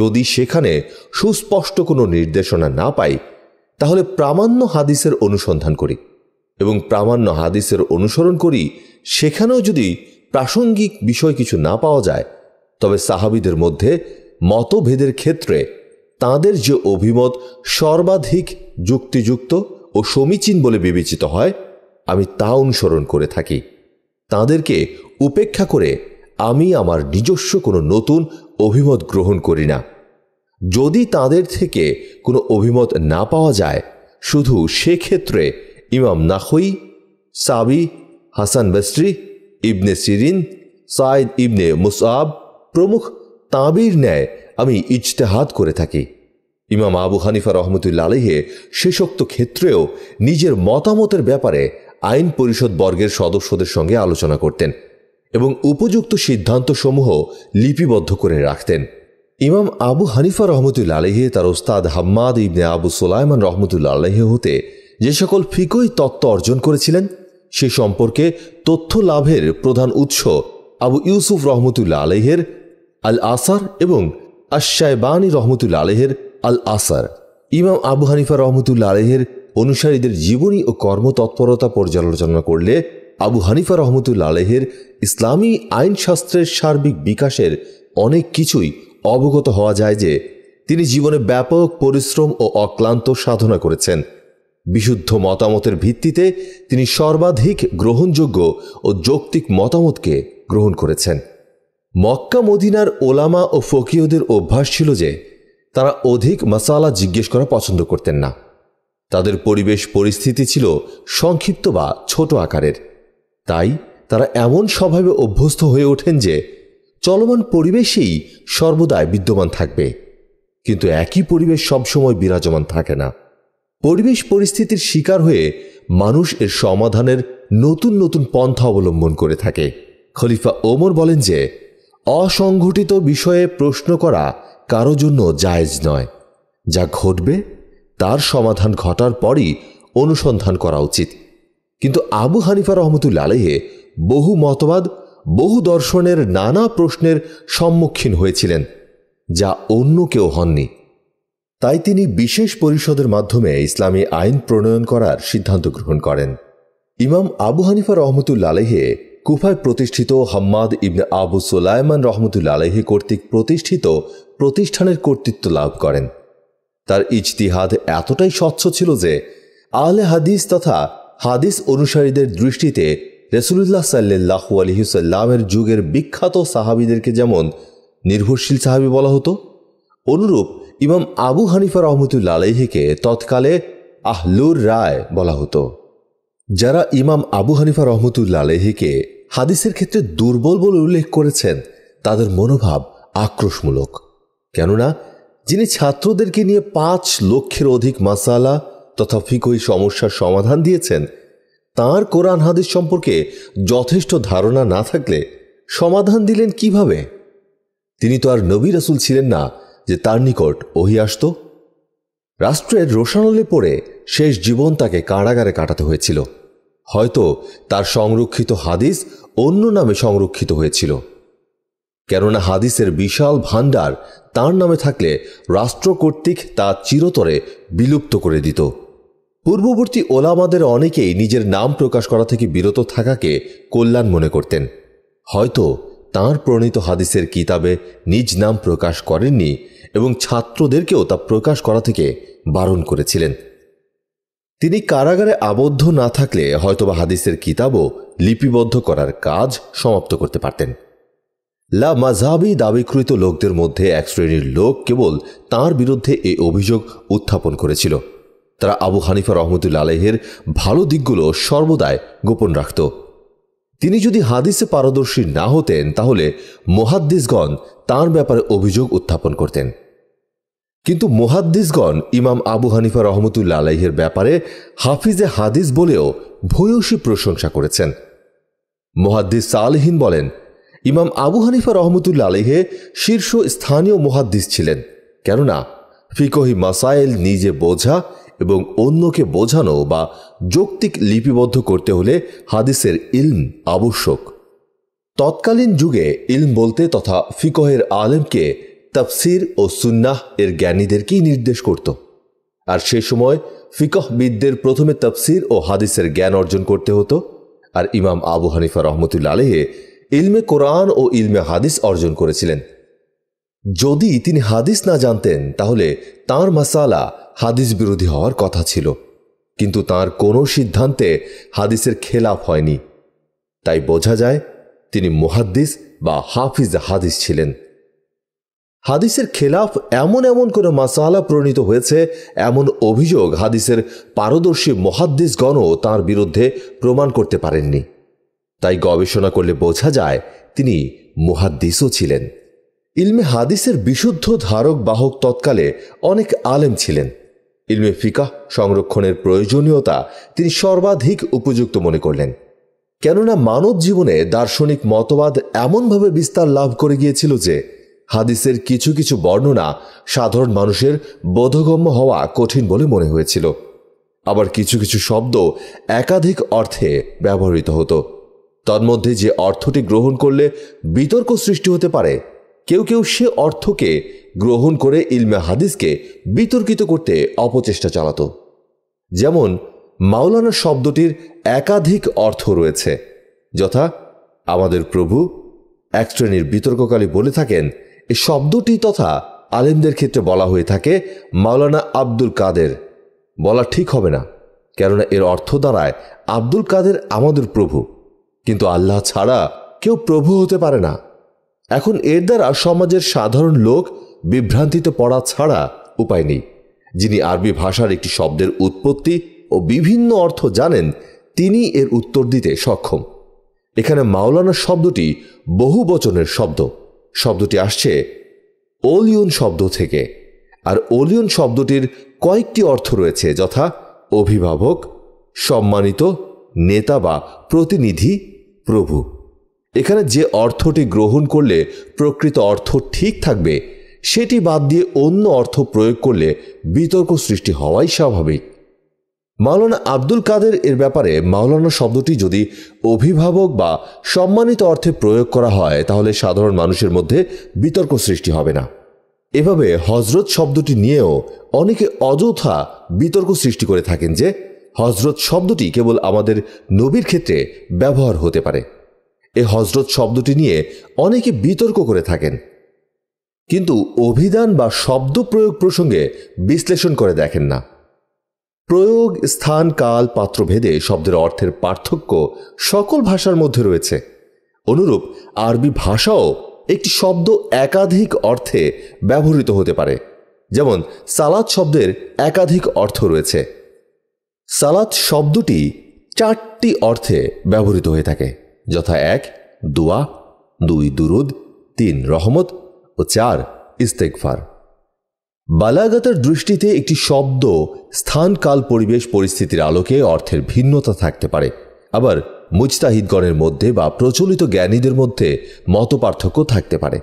যদি সেখানে সুস্পষ্ট কোনো নির্দেশনা না পাই তাহলে প্রামাণ্য হাদিসের অনুসন্ধান করি এবং প্রামাণ্য হাদিসের অনুসরণ করি সেখানেও যদি প্রাসঙ্গিক বিষয় কিছু না পাওয়া যায় তবে সাহাবিদের মধ্যে মতভেদের ক্ষেত্রে তাদের যে অভিমত সর্বাধিক যুক্তিযুক্ত ও সমীচীন বলে বিবেচিত হয় আমি তা অনুসরণ করে থাকি তাদেরকে উপেক্ষা করে আমি আমার নিজস্ব কোনো নতুন অভিমত গ্রহণ করি না যদি তাদের থেকে কোনো অভিমত না পাওয়া যায় শুধু সেক্ষেত্রে ইমাম নাখই সাবি হাসান বেস্ট্রি ইবনে সিরিন সাইদ ইবনে মুসআব প্রমুখ তাঁবির ন্যায় আমি ইজতেহাত করে থাকি ইমাম আবু হানিফা রহমতুল্লা আলহে শেষোক্ত ক্ষেত্রেও নিজের মতামতের ব্যাপারে আইন পরিষদ বর্গের সদস্যদের সঙ্গে আলোচনা করতেন এবং উপযুক্ত সিদ্ধান্তসমূহ লিপিবদ্ধ করে রাখতেন ইমাম আবু হানিফা রহমতুল্লা আলহে তার ওস্তাদ হাম্মাদ ইবনে আবু সোলাইমান রহমতুল্লা আলহে হতে যে সকল ফিকই তত্ত্ব অর্জন করেছিলেন সে সম্পর্কে তথ্য লাভের প্রধান উৎস আবু ইউসুফ রহমতুল্লা আলহের আল আসার এবং আশায়বানি রহমতুল্লা আলহের আল আসার ইমাম আবু হানিফা রহমতুল্লা আলহের অনুসারীদের জীবনী ও কর্মতৎপরতা পর্যালোচনা করলে আবু হানিফা রহমতুল্লা আলহের ইসলামী আইনশাস্ত্রের সার্বিক বিকাশের অনেক কিছুই অবগত হওয়া যায় যে তিনি জীবনে ব্যাপক পরিশ্রম ও অক্লান্ত সাধনা করেছেন বিশুদ্ধ মতামতের ভিত্তিতে তিনি সর্বাধিক গ্রহণযোগ্য ও যৌক্তিক মতামতকে গ্রহণ করেছেন মক্কা মদিনার ওলামা ও ফকিওদের অভ্যাস ছিল যে তারা অধিক মশালা জিজ্ঞেস করা পছন্দ করতেন না তাদের পরিবেশ পরিস্থিতি ছিল সংক্ষিপ্ত বা ছোট আকারের তাই তারা এমন স্বভাবে অভ্যস্ত হয়ে ওঠেন যে চলমান পরিবেশেই সর্বদাই বিদ্যমান থাকবে কিন্তু একই পরিবেশ সবসময় বিরাজমান থাকে না পরিবেশ পরিস্থিতির শিকার হয়ে মানুষ এর সমাধানের নতুন নতুন পন্থা অবলম্বন করে থাকে খলিফা ওমর বলেন যে অসংঘটিত বিষয়ে প্রশ্ন করা কারো জন্য জায়জ নয় যা ঘটবে তার সমাধান ঘটার পরই অনুসন্ধান করা উচিত কিন্তু আবু হানিফা রহমতুল্লা আলহে বহু মতবাদ বহু দর্শনের নানা প্রশ্নের সম্মুখীন হয়েছিলেন যা অন্য কেউ হননি তাই তিনি বিশেষ পরিষদের মাধ্যমে ইসলামী আইন প্রণয়ন করার সিদ্ধান্ত গ্রহণ করেন ইমাম আবু হানিফা রহমতুল্লা আলহে কুফায় প্রতিষ্ঠিত হাম্মাদ ইবনে আবু সোলায়মান রহমতুল্লা আলহি কর্তৃক প্রতিষ্ঠিত প্রতিষ্ঠানের কর্তৃত্ব লাভ করেন তার ইজতিহাদ এতটাই স্বচ্ছ ছিল যে আহলে হাদিস তথা হাদিস অনুসারীদের দৃষ্টিতে রসুল্লাহ সাল্লু আলহিসাল্লামের যুগের বিখ্যাত সাহাবিদেরকে যেমন নির্ভরশীল সাহাবি বলা হতো অনুরূপ ইমাম আবু হানিফা রহমতুল্লা আলহিকে তৎকালে আহলুর রায় বলা হতো যারা ইমাম আবু হানিফা রহমতুল্লা আলহিকে হাদিসের ক্ষেত্রে দুর্বল বলে উল্লেখ করেছেন তাদের মনোভাব আক্রোশমূলক কেননা যিনি ছাত্রদেরকে নিয়ে পাঁচ লক্ষের অধিক মাসালা তথা ফিকই সমস্যার সমাধান দিয়েছেন তার কোরআন হাদিস সম্পর্কে যথেষ্ট ধারণা না থাকলে সমাধান দিলেন কিভাবে তিনি তো আর নবী রাসুল ছিলেন না যে তার নিকট ওহি আসত রাষ্ট্রের রোশানলে পড়ে শেষ জীবন তাকে কারাগারে কাটাতে হয়েছিল হয়তো তার সংরক্ষিত হাদিস অন্য নামে সংরক্ষিত হয়েছিল কেননা হাদিসের বিশাল ভাণ্ডার তার নামে থাকলে রাষ্ট্র কর্তৃক তা চিরতরে বিলুপ্ত করে দিত পূর্ববর্তী ওলামাদের অনেকেই নিজের নাম প্রকাশ করা থেকে বিরত থাকাকে কল্যাণ মনে করতেন হয়তো তাঁর প্রণীত হাদিসের কিতাবে নিজ নাম প্রকাশ করেননি এবং ছাত্রদেরকেও তা প্রকাশ করা থেকে বারণ করেছিলেন তিনি কারাগারে আবদ্ধ না থাকলে হয়তোবা হাদিসের কিতাবও লিপিবদ্ধ করার কাজ সমাপ্ত করতে পারতেন লা মাঝাবি দাবিকৃত লোকদের মধ্যে এক শ্রেণীর লোক কেবল তার বিরুদ্ধে এই অভিযোগ উত্থাপন করেছিল তারা আবু হানিফা রহমতুল্লা আলহের ভালো দিকগুলো সর্বদায় গোপন রাখত তিনি যদি হাদিসে পারদর্শী না হতেন তাহলে মোহাদ্দিসগণ তার ব্যাপারে অভিযোগ উত্থাপন করতেন কিন্তু মোহাদ্দিসগণ ইমাম আবু হানিফা রহমতুল্লা আলাইহের ব্যাপারে হাফিজে হাদিস বলেও ভূয়সী প্রশংসা করেছেন মোহাদ্দিস সালহীন বলেন ইমাম আবু হানিফা রহমতুল্লা আলহে শীর্ষ স্থানীয় মোহাদ্দিস ছিলেন কেননা ফিকহি মাসাইল নিজে বোঝা এবং অন্যকে বোঝানো বা যৌক্তিক লিপিবদ্ধ করতে হলে হাদিসের ইলম আবশ্যক তৎকালীন যুগে ইলম বলতে তথা ফিকহের আলেমকে তফসির ও সুন্নাহ এর জ্ঞানীদেরকেই নির্দেশ করত আর সে সময় ফিকহবিদদের প্রথমে তাফসির ও হাদিসের জ্ঞান অর্জন করতে হতো আর ইমাম আবু হানিফা রহমতুল্লা আলহে ইলমে কোরআন ও ইলমে হাদিস অর্জন করেছিলেন যদি তিনি হাদিস না জানতেন তাহলে তার মাসালা হাদিস বিরোধী হওয়ার কথা ছিল কিন্তু তার কোনো সিদ্ধান্তে হাদিসের খেলাফ হয়নি তাই বোঝা যায় তিনি মুহাদ্দিস বা হাফিজ হাদিস ছিলেন হাদিসের খেলাফ এমন এমন কোনো মাসালা প্রণীত হয়েছে এমন অভিযোগ হাদিসের পারদর্শী মহাদ্দিসগণও তার বিরুদ্ধে প্রমাণ করতে পারেননি তাই গবেষণা করলে বোঝা যায় তিনি মুহাদ্দিসও ছিলেন ইলমে হাদিসের বিশুদ্ধ ধারক বাহক তৎকালে অনেক আলেম ছিলেন ইলমে ফিকাহ সংরক্ষণের প্রয়োজনীয়তা তিনি সর্বাধিক উপযুক্ত মনে করলেন কেননা মানব জীবনে দার্শনিক মতবাদ এমনভাবে বিস্তার লাভ করে গিয়েছিল যে হাদিসের কিছু কিছু বর্ণনা সাধারণ মানুষের বোধগম্য হওয়া কঠিন বলে মনে হয়েছিল আবার কিছু কিছু শব্দ একাধিক অর্থে ব্যবহৃত হতো তন্মধ্যে যে অর্থটি গ্রহণ করলে বিতর্ক সৃষ্টি হতে পারে কেউ কেউ সে অর্থকে গ্রহণ করে ইলমে হাদিসকে বিতর্কিত করতে অপচেষ্টা চালাত যেমন মাওলানা শব্দটির একাধিক অর্থ রয়েছে যথা আমাদের প্রভু এক শ্রেণীর বিতর্ককালী বলে থাকেন এ শব্দটি তথা আলেমদের ক্ষেত্রে বলা হয়ে থাকে মাওলানা আব্দুল কাদের বলা ঠিক হবে না কেননা এর অর্থ দ্বারায় আব্দুল কাদের আমাদের প্রভু কিন্তু আল্লাহ ছাড়া কেউ প্রভু হতে পারে না এখন এর দ্বারা সমাজের সাধারণ লোক বিভ্রান্তিতে পড়া ছাড়া উপায় নেই যিনি আরবি ভাষার একটি শব্দের উৎপত্তি ও বিভিন্ন অর্থ জানেন তিনি এর উত্তর দিতে সক্ষম এখানে মাওলানা শব্দটি বহু বচনের শব্দ শব্দটি আসছে ওলিয়ন শব্দ থেকে আর ওলিয়ন শব্দটির কয়েকটি অর্থ রয়েছে যথা অভিভাবক সম্মানিত নেতা বা প্রতিনিধি প্রভু এখানে যে অর্থটি গ্রহণ করলে প্রকৃত অর্থ ঠিক থাকবে সেটি বাদ দিয়ে অন্য অর্থ প্রয়োগ করলে বিতর্ক সৃষ্টি হওয়াই স্বাভাবিক মাওলানা আব্দুল কাদের এর ব্যাপারে মাওলানা শব্দটি যদি অভিভাবক বা সম্মানিত অর্থে প্রয়োগ করা হয় তাহলে সাধারণ মানুষের মধ্যে বিতর্ক সৃষ্টি হবে না এভাবে হজরত শব্দটি নিয়েও অনেকে অযথা বিতর্ক সৃষ্টি করে থাকেন যে হজরত শব্দটি কেবল আমাদের নবীর ক্ষেত্রে ব্যবহার হতে পারে এ হজরত শব্দটি নিয়ে অনেকে বিতর্ক করে থাকেন কিন্তু অভিধান বা শব্দ প্রয়োগ প্রসঙ্গে বিশ্লেষণ করে দেখেন না প্রয়োগ স্থান কাল পাত্রভেদে শব্দের অর্থের পার্থক্য সকল ভাষার মধ্যে রয়েছে অনুরূপ আরবি ভাষাও একটি শব্দ একাধিক অর্থে ব্যবহৃত হতে পারে যেমন সালাদ শব্দের একাধিক অর্থ রয়েছে সালাদ শব্দটি চারটি অর্থে ব্যবহৃত হয়ে থাকে যথা এক দোয়া দুই দুরুদ তিন রহমত ও চার ইস্তেকফার বালাগতার দৃষ্টিতে একটি শব্দ স্থান কাল পরিবেশ পরিস্থিতির আলোকে অর্থের ভিন্নতা থাকতে পারে আবার মুজতাহিদগণের মধ্যে বা প্রচলিত জ্ঞানীদের মধ্যে মত পার্থক্য থাকতে পারে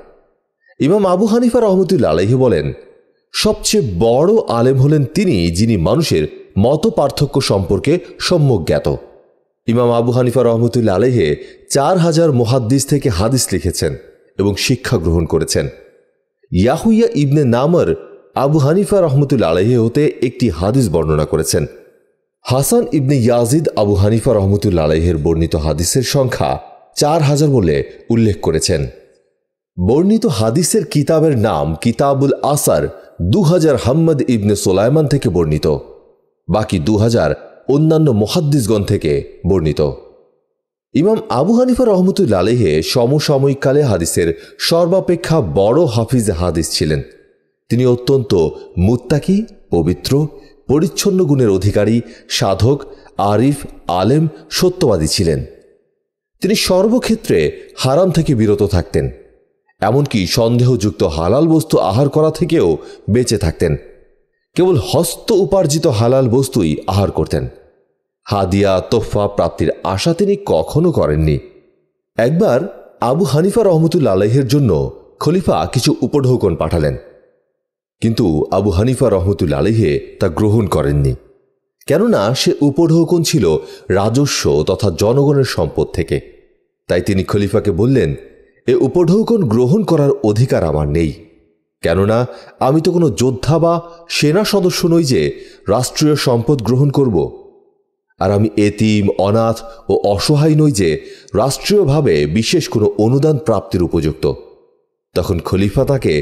ইমাম আবু হানিফা রহমতুল্লা আলহি বলেন সবচেয়ে বড় আলেম হলেন তিনি যিনি মানুষের মত পার্থক্য সম্পর্কে সম্যক জ্ঞাত ইমাম আবু হানিফা রহমতুল্লা আলেহে চার হাজার মোহাদ্দিস থেকে হাদিস লিখেছেন এবং শিক্ষা গ্রহণ করেছেন ইয়াহুইয়া ইবনে নামর আবু হানিফা রহমতুল্লা আলহে হতে একটি হাদিস বর্ণনা করেছেন হাসান ইবনে ইয়াজিদ আবু হানিফা রহমতুল্লা আলহের বর্ণিত হাদিসের সংখ্যা চার হাজার বলে উল্লেখ করেছেন বর্ণিত হাদিসের কিতাবের নাম কিতাবুল আসার দু হাজার হাম্মদ ইবনে সোলাইমান থেকে বর্ণিত বাকি দু হাজার অন্যান্য মহাদ্দিসগণ থেকে বর্ণিত ইমাম আবু হানিফা রহমতুল্লা আলহে সমসাময়িককালে হাদিসের সর্বাপেক্ষা বড় হাফিজ হাদিস ছিলেন তিনি অত্যন্ত মুত্তাকি পবিত্র পরিচ্ছন্ন গুণের অধিকারী সাধক আরিফ আলেম সত্যবাদী ছিলেন তিনি সর্বক্ষেত্রে হারাম থেকে বিরত থাকতেন এমনকি সন্দেহযুক্ত হালাল বস্তু আহার করা থেকেও বেঁচে থাকতেন কেবল হস্ত উপার্জিত হালাল বস্তুই আহার করতেন হাদিয়া তোফা প্রাপ্তির আশা তিনি কখনো করেননি একবার আবু হানিফা রহমতুল্লা আলহের জন্য খলিফা কিছু উপঢৌকন পাঠালেন কিন্তু আবু হানিফা রহমতুল্লা আলহে তা গ্রহণ করেননি কেননা সে উপঢৌকন ছিল রাজস্ব তথা জনগণের সম্পদ থেকে তাই তিনি খলিফাকে বললেন এ উপঢৌকন গ্রহণ করার অধিকার আমার নেই কেননা আমি তো কোনো যোদ্ধা বা সেনা সদস্য নই যে রাষ্ট্রীয় সম্পদ গ্রহণ করব আর আমি এতিম অনাথ ও অসহায় নই যে রাষ্ট্রীয়ভাবে বিশেষ কোনো অনুদান প্রাপ্তির উপযুক্ত তখন খলিফা তাকে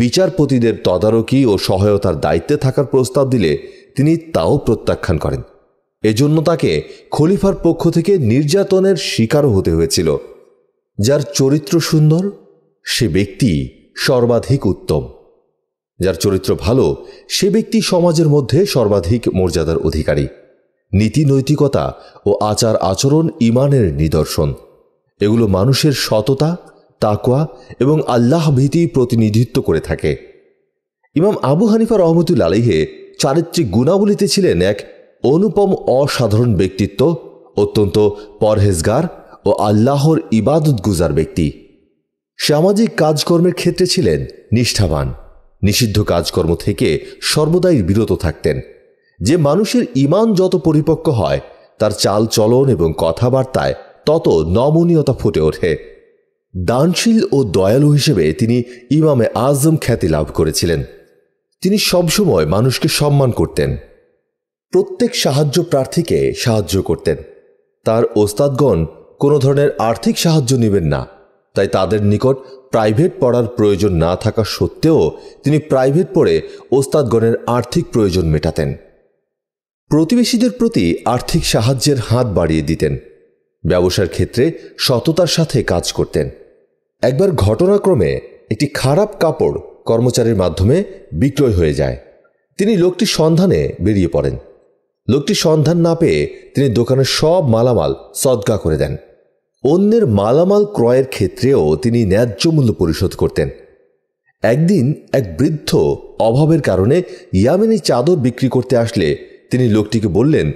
বিচারপতিদের তদারকি ও সহায়তার দায়িত্বে থাকার প্রস্তাব দিলে তিনি তাও প্রত্যাখ্যান করেন এজন্য তাকে খলিফার পক্ষ থেকে নির্যাতনের শিকারও হতে হয়েছিল যার চরিত্র সুন্দর সে ব্যক্তি সর্বাধিক উত্তম যার চরিত্র ভালো সে ব্যক্তি সমাজের মধ্যে সর্বাধিক মর্যাদার অধিকারী নীতি নৈতিকতা ও আচার আচরণ ইমানের নিদর্শন এগুলো মানুষের সততা তাকুয়া এবং আল্লাহ ভীতি প্রতিনিধিত্ব করে থাকে ইমাম আবু হানিফা রহমতুল চারিত্রিক গুণাবলীতে ছিলেন এক অনুপম অসাধারণ ব্যক্তিত্ব অত্যন্ত পরহেজগার ও আল্লাহর ইবাদত গুজার ব্যক্তি সামাজিক কাজকর্মের ক্ষেত্রে ছিলেন নিষ্ঠাবান নিষিদ্ধ কাজকর্ম থেকে সর্বদাই বিরত থাকতেন যে মানুষের ইমান যত পরিপক্ক হয় তার চাল চলন এবং কথাবার্তায় তত নমনীয়তা ফুটে ওঠে দানশীল ও দয়ালু হিসেবে তিনি ইমামে আজম খ্যাতি লাভ করেছিলেন তিনি সবসময় মানুষকে সম্মান করতেন প্রত্যেক সাহায্য প্রার্থীকে সাহায্য করতেন তার ওস্তাদগণ কোনো ধরনের আর্থিক সাহায্য নেবেন না তাই তাদের নিকট প্রাইভেট পড়ার প্রয়োজন না থাকা সত্ত্বেও তিনি প্রাইভেট পড়ে ওস্তাদগণের আর্থিক প্রয়োজন মেটাতেন প্রতিবেশীদের প্রতি আর্থিক সাহায্যের হাত বাড়িয়ে দিতেন ব্যবসার ক্ষেত্রে সততার সাথে কাজ করতেন একবার ঘটনাক্রমে একটি খারাপ কাপড় কর্মচারীর মাধ্যমে বিক্রয় হয়ে যায় তিনি লোকটি সন্ধানে বেরিয়ে পড়েন লোকটি সন্ধান না পেয়ে তিনি দোকানের সব মালামাল সদকা করে দেন অন্যের মালামাল ক্রয়ের ক্ষেত্রেও তিনি ন্যায্য মূল্য পরিশোধ করতেন একদিন এক বৃদ্ধ অভাবের কারণে ইয়ামিনী চাদর বিক্রি করতে আসলে তিনি লোকটিকে বললেন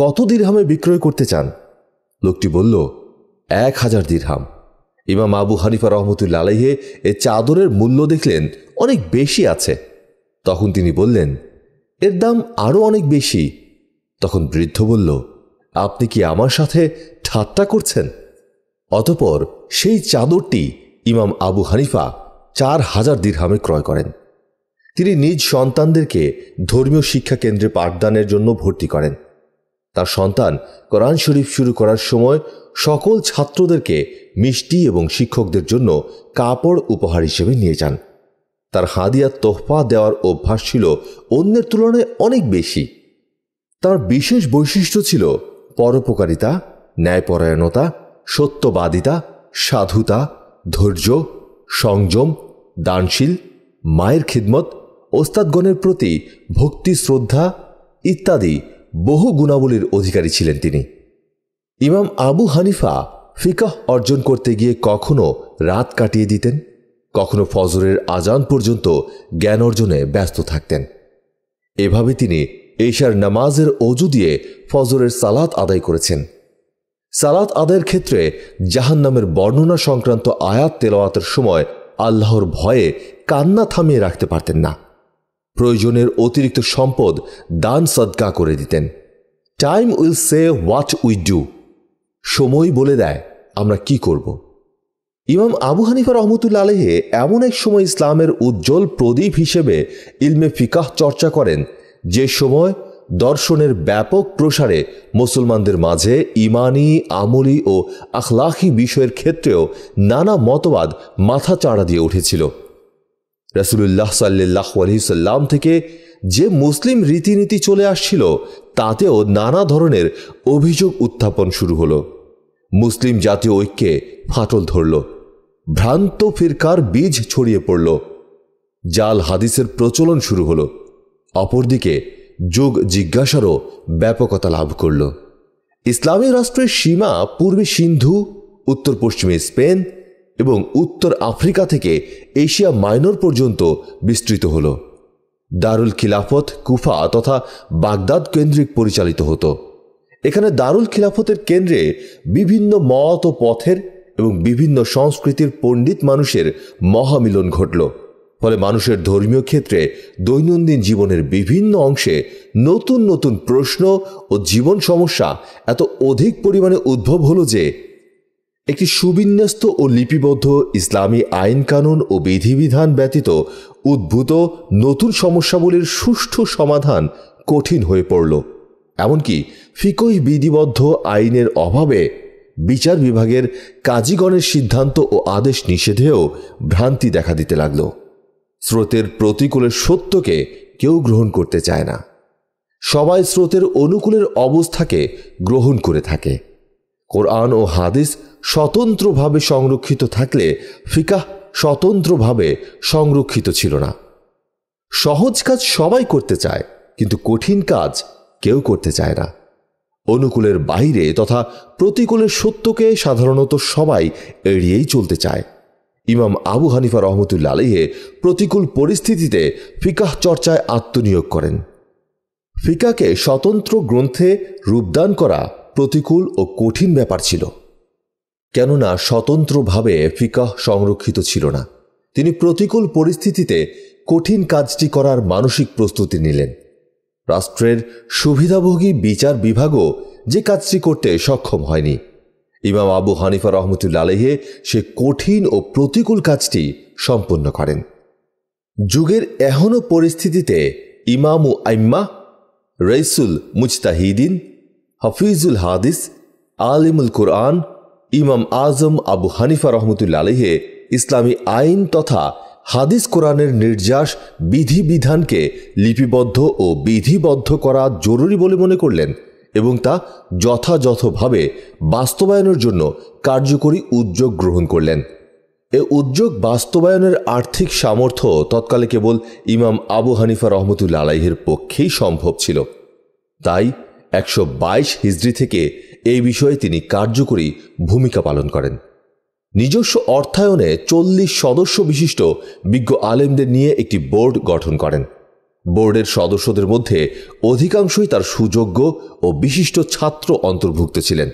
কত দীর্হামে বিক্রয় করতে চান লোকটি বলল এক হাজার দীর্হাম ইমাম আবু হানিফা রহমতুল্লা আলাইহে এ চাদরের মূল্য দেখলেন অনেক বেশি আছে তখন তিনি বললেন এর দাম আরও অনেক বেশি তখন বৃদ্ধ বলল আপনি কি আমার সাথে ঠাট্টা করছেন অতপর সেই চাদরটি ইমাম আবু হানিফা চার হাজার দীর্হামে ক্রয় করেন তিনি নিজ সন্তানদেরকে ধর্মীয় শিক্ষা কেন্দ্রে পাঠদানের জন্য ভর্তি করেন তার সন্তান কোরআন শরীফ শুরু করার সময় সকল ছাত্রদেরকে মিষ্টি এবং শিক্ষকদের জন্য কাপড় উপহার হিসেবে নিয়ে যান তার হাদিয়া তোহফা দেওয়ার অভ্যাস ছিল অন্যের তুলনায় অনেক বেশি তার বিশেষ বৈশিষ্ট্য ছিল পরোপকারিতা ন্যায়পরায়ণতা সত্যবাদিতা সাধুতা ধৈর্য সংযম দানশীল মায়ের খিদমত ওস্তাদগণের প্রতি ভক্তি শ্রদ্ধা ইত্যাদি বহু গুণাবলীর অধিকারী ছিলেন তিনি ইমাম আবু হানিফা ফিকাহ অর্জন করতে গিয়ে কখনো রাত কাটিয়ে দিতেন কখনো ফজরের আজান পর্যন্ত জ্ঞান অর্জনে ব্যস্ত থাকতেন এভাবে তিনি এশার নামাজের অজু দিয়ে ফজরের সালাত আদায় করেছেন সালাত আদের ক্ষেত্রে জাহান্নামের বর্ণনা সংক্রান্ত আয়াত তেলাওয়াতের সময় আল্লাহর ভয়ে কান্না থামিয়ে রাখতে পারতেন না প্রয়োজনের অতিরিক্ত সম্পদ দান সদকা করে দিতেন time will say what we do সময় বলে দেয় আমরা কি করব ইমাম আবু হানিফা রহমতুল্লা আলহে এমন এক সময় ইসলামের উজ্জ্বল প্রদীপ হিসেবে ইলমে ফিকাহ চর্চা করেন যে সময় দর্শনের ব্যাপক প্রসারে মুসলমানদের মাঝে ইমানি আমলি ও আখলাখি বিষয়ের ক্ষেত্রেও নানা মতবাদ মাথা চাড়া দিয়ে উঠেছিল রসুল্লাহ সাল্লাহ আলহিসাল্লাম থেকে যে মুসলিম রীতিনীতি চলে আসছিল তাতেও নানা ধরনের অভিযোগ উত্থাপন শুরু হল মুসলিম জাতীয় ঐক্যে ফাটল ধরল ভ্রান্ত ফিরকার বীজ ছড়িয়ে পড়ল জাল হাদিসের প্রচলন শুরু হলো অপরদিকে যোগ জিজ্ঞাসারও ব্যাপকতা লাভ করল ইসলামী রাষ্ট্রের সীমা পূর্বে সিন্ধু উত্তর পশ্চিমে স্পেন এবং উত্তর আফ্রিকা থেকে এশিয়া মাইনর পর্যন্ত বিস্তৃত হল দারুল খিলাফত কুফা তথা বাগদাদ কেন্দ্রিক পরিচালিত হতো এখানে দারুল খিলাফতের কেন্দ্রে বিভিন্ন মত ও পথের এবং বিভিন্ন সংস্কৃতির পণ্ডিত মানুষের মহামিলন ঘটল ফলে মানুষের ধর্মীয় ক্ষেত্রে দৈনন্দিন জীবনের বিভিন্ন অংশে নতুন নতুন প্রশ্ন ও জীবন সমস্যা এত অধিক পরিমাণে উদ্ভব হলো যে একটি সুবিন্যস্ত ও লিপিবদ্ধ ইসলামী আইন কানুন ও বিধিবিধান ব্যতীত উদ্ভূত নতুন সমস্যাগুলির সুষ্ঠু সমাধান কঠিন হয়ে পড়ল এমনকি ফিকই বিধিবদ্ধ আইনের অভাবে বিচার বিভাগের কাজীগণের সিদ্ধান্ত ও আদেশ নিষেধেও ভ্রান্তি দেখা দিতে লাগলো স্রোতের প্রতিকূলের সত্যকে কেউ গ্রহণ করতে চায় না সবাই স্রোতের অনুকূলের অবস্থাকে গ্রহণ করে থাকে কোরআন ও হাদিস স্বতন্ত্রভাবে সংরক্ষিত থাকলে ফিকাহ স্বতন্ত্রভাবে সংরক্ষিত ছিল না সহজ কাজ সবাই করতে চায় কিন্তু কঠিন কাজ কেউ করতে চায় না অনুকূলের বাইরে তথা প্রতিকূলের সত্যকে সাধারণত সবাই এড়িয়েই চলতে চায় ইমাম আবু হানিফা রহমতুল্লা আলহে প্রতিকূল পরিস্থিতিতে ফিকাহ চর্চায় আত্মনিয়োগ করেন ফিকাকে স্বতন্ত্র গ্রন্থে রূপদান করা প্রতিকূল ও কঠিন ব্যাপার ছিল কেননা স্বতন্ত্রভাবে ফিকাহ সংরক্ষিত ছিল না তিনি প্রতিকূল পরিস্থিতিতে কঠিন কাজটি করার মানসিক প্রস্তুতি নিলেন রাষ্ট্রের সুবিধাভোগী বিচার বিভাগও যে কাজটি করতে সক্ষম হয়নি ইমাম আবু হানিফা রহমতুল্লা আলহে সে কঠিন ও প্রতিকূল কাজটি সম্পন্ন করেন যুগের এহনও পরিস্থিতিতে ইমামু আইম্মা রইসুল মুজতাহিদিন হাফিজুল হাদিস আলিমুল কোরআন ইমাম আজম আবু হানিফা রহমতুল্লা আলহে ইসলামী আইন তথা হাদিস কোরআনের নির্যাস বিধিবিধানকে লিপিবদ্ধ ও বিধিবদ্ধ করা জরুরি বলে মনে করলেন এবং তা যথাযথভাবে বাস্তবায়নের জন্য কার্যকরী উদ্যোগ গ্রহণ করলেন এ উদ্যোগ বাস্তবায়নের আর্থিক সামর্থ্য তৎকালে কেবল ইমাম আবু হানিফা রহমতুল্লা আলাইহের পক্ষেই সম্ভব ছিল তাই একশো বাইশ হিজড়ি থেকে এই বিষয়ে তিনি কার্যকরী ভূমিকা পালন করেন নিজস্ব অর্থায়নে চল্লিশ সদস্য বিশিষ্ট বিজ্ঞ আলেমদের নিয়ে একটি বোর্ড গঠন করেন বোর্ডের সদস্যদের মধ্যে অধিকাংশই তার সুযোগ্য ও বিশিষ্ট ছাত্র অন্তর্ভুক্ত ছিলেন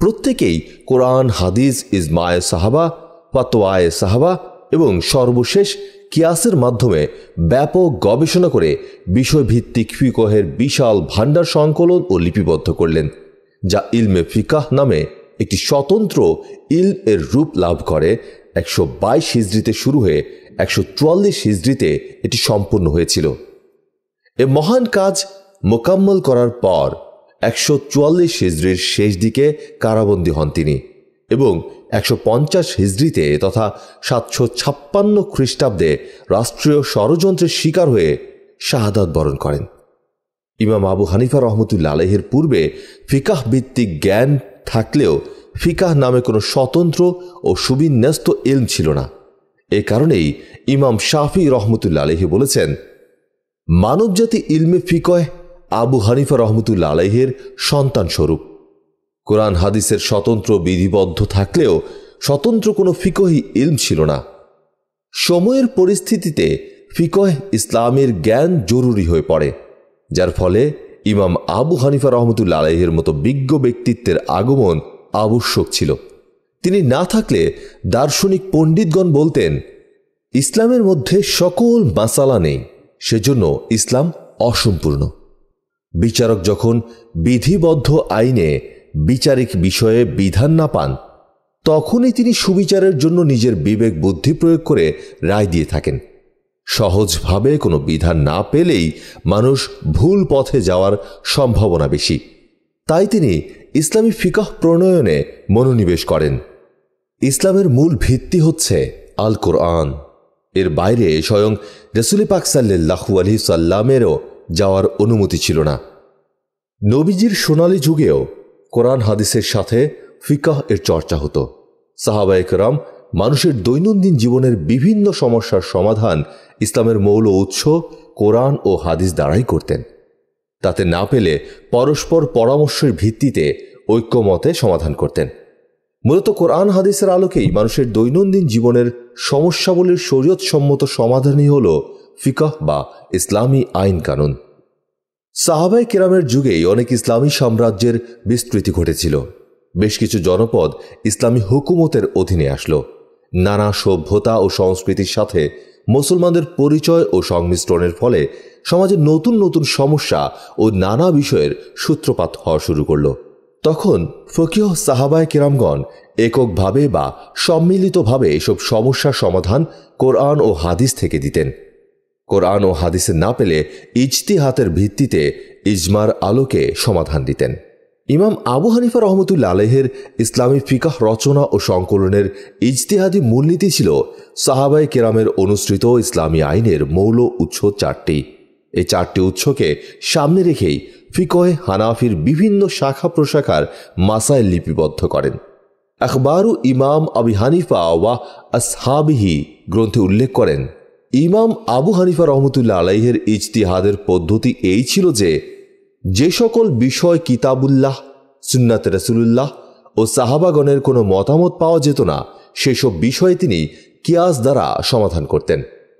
প্রত্যেকেই কোরআন হাদিস ইজমায়ে সাহাবা পাতোয়ায়ে সাহাবা এবং সর্বশেষ কিয়াসের মাধ্যমে ব্যাপক গবেষণা করে বিষয়ভিত্তিক ফিকহের বিশাল ভাণ্ডার সংকলন ও লিপিবদ্ধ করলেন যা ইলমে ফিকাহ নামে একটি স্বতন্ত্র ইল এর রূপ লাভ করে একশো বাইশ হিজড়িতে শুরু হয়ে একশো চুয়াল্লিশ হিজড়িতে এটি সম্পূর্ণ হয়েছিল এ মহান কাজ মোকাম্মল করার পর একশো চুয়াল্লিশ হিজড়ির শেষ দিকে কারাবন্দী হন তিনি এবং একশো পঞ্চাশ হিজড়িতে তথা সাতশো ছাপ্পান্ন খ্রিস্টাব্দে রাষ্ট্রীয় ষড়যন্ত্রের শিকার হয়ে শাহাদাত বরণ করেন ইমাম আবু হানিফা রহমতুল্লা আলহের পূর্বে ফিকাহ ভিত্তিক জ্ঞান থাকলেও ফিকাহ নামে কোনো স্বতন্ত্র ও সুবিন্যস্ত এলম ছিল না এ কারণেই ইমাম শাফি রহমতুল্লা আলহি বলেছেন মানবজাতি ইলমে ফিকয় আবু হানিফা রহমতুল্লা আলাইহের সন্তানস্বরূপ কোরআন হাদিসের স্বতন্ত্র বিধিবদ্ধ থাকলেও স্বতন্ত্র কোনো ফিকহি ইলম ছিল না সময়ের পরিস্থিতিতে ফিকহ ইসলামের জ্ঞান জরুরি হয়ে পড়ে যার ফলে ইমাম আবু হানিফা রহমতুল্লা আলাইহের মতো বিজ্ঞ ব্যক্তিত্বের আগমন আবশ্যক ছিল তিনি না থাকলে দার্শনিক পণ্ডিতগণ বলতেন ইসলামের মধ্যে সকল মাসালা নেই সেজন্য ইসলাম অসম্পূর্ণ বিচারক যখন বিধিবদ্ধ আইনে বিচারিক বিষয়ে বিধান না পান তখনই তিনি সুবিচারের জন্য নিজের বিবেক বুদ্ধি প্রয়োগ করে রায় দিয়ে থাকেন সহজভাবে কোনো বিধান না পেলেই মানুষ ভুল পথে যাওয়ার সম্ভাবনা বেশি তাই তিনি ইসলামী ফিকাহ প্রণয়নে মনোনিবেশ করেন ইসলামের মূল ভিত্তি হচ্ছে আল কোরআন এর বাইরে স্বয়ং রসুলি পাক সাল্লাহু আলহি সাল্লামেরও যাওয়ার অনুমতি ছিল না নবীজির সোনালি যুগেও কোরআন হাদিসের সাথে ফিকাহ এর চর্চা হতো সাহাবা একরাম মানুষের দৈনন্দিন জীবনের বিভিন্ন সমস্যার সমাধান ইসলামের মৌল উৎস কোরআন ও হাদিস দ্বারাই করতেন তাতে না পেলে পরস্পর পরামর্শের ভিত্তিতে ঐক্যমতে সমাধান করতেন মূলত কোরআন হাদিসের আলোকেই মানুষের দৈনন্দিন জীবনের সমস্যাবলীর শরীয়তসম্মত সমাধানই হল ফিকাহ বা ইসলামী আইন কানুন সাহাবাই কেরামের যুগেই অনেক ইসলামী সাম্রাজ্যের বিস্তৃতি ঘটেছিল বেশ কিছু জনপদ ইসলামী হুকুমতের অধীনে আসলো নানা সভ্যতা ও সংস্কৃতির সাথে মুসলমানদের পরিচয় ও সংমিশ্রণের ফলে সমাজে নতুন নতুন সমস্যা ও নানা বিষয়ের সূত্রপাত হওয়া শুরু করলো তখন ফকিহ সাহাবায় কিরামগণ এককভাবে বা সম্মিলিতভাবে এসব সমস্যার সমাধান কোরআন ও হাদিস থেকে দিতেন কোরআন ও হাদিসে না পেলে ইজতিহাতের ভিত্তিতে ইজমার আলোকে সমাধান দিতেন ইমাম আবু হানিফা রহমতুল্লা আলহের ইসলামী ফিকাহ রচনা ও সংকলনের ইজতিহাদি মূলনীতি ছিল সাহাবাই কেরামের অনুসৃত ইসলামী আইনের মৌল উৎস চারটি এই চারটি উৎসকে সামনে রেখেই ফিকহে হানাফির বিভিন্ন শাখা প্রশাখার মাসায় লিপিবদ্ধ করেন আখবারু ইমাম আবি হানিফা ওয়া আসহাবিহি গ্রন্থে উল্লেখ করেন ইমাম আবু হানিফা রহমতুল্লা আলাইহের ইজতিহাদের পদ্ধতি এই ছিল যে যে সকল বিষয় কিতাবুল্লাহ সুন্নাত রসুলুল্লাহ ও সাহাবাগণের কোনো মতামত পাওয়া যেত না সেসব বিষয়ে তিনি কিয়াস দ্বারা সমাধান করতেন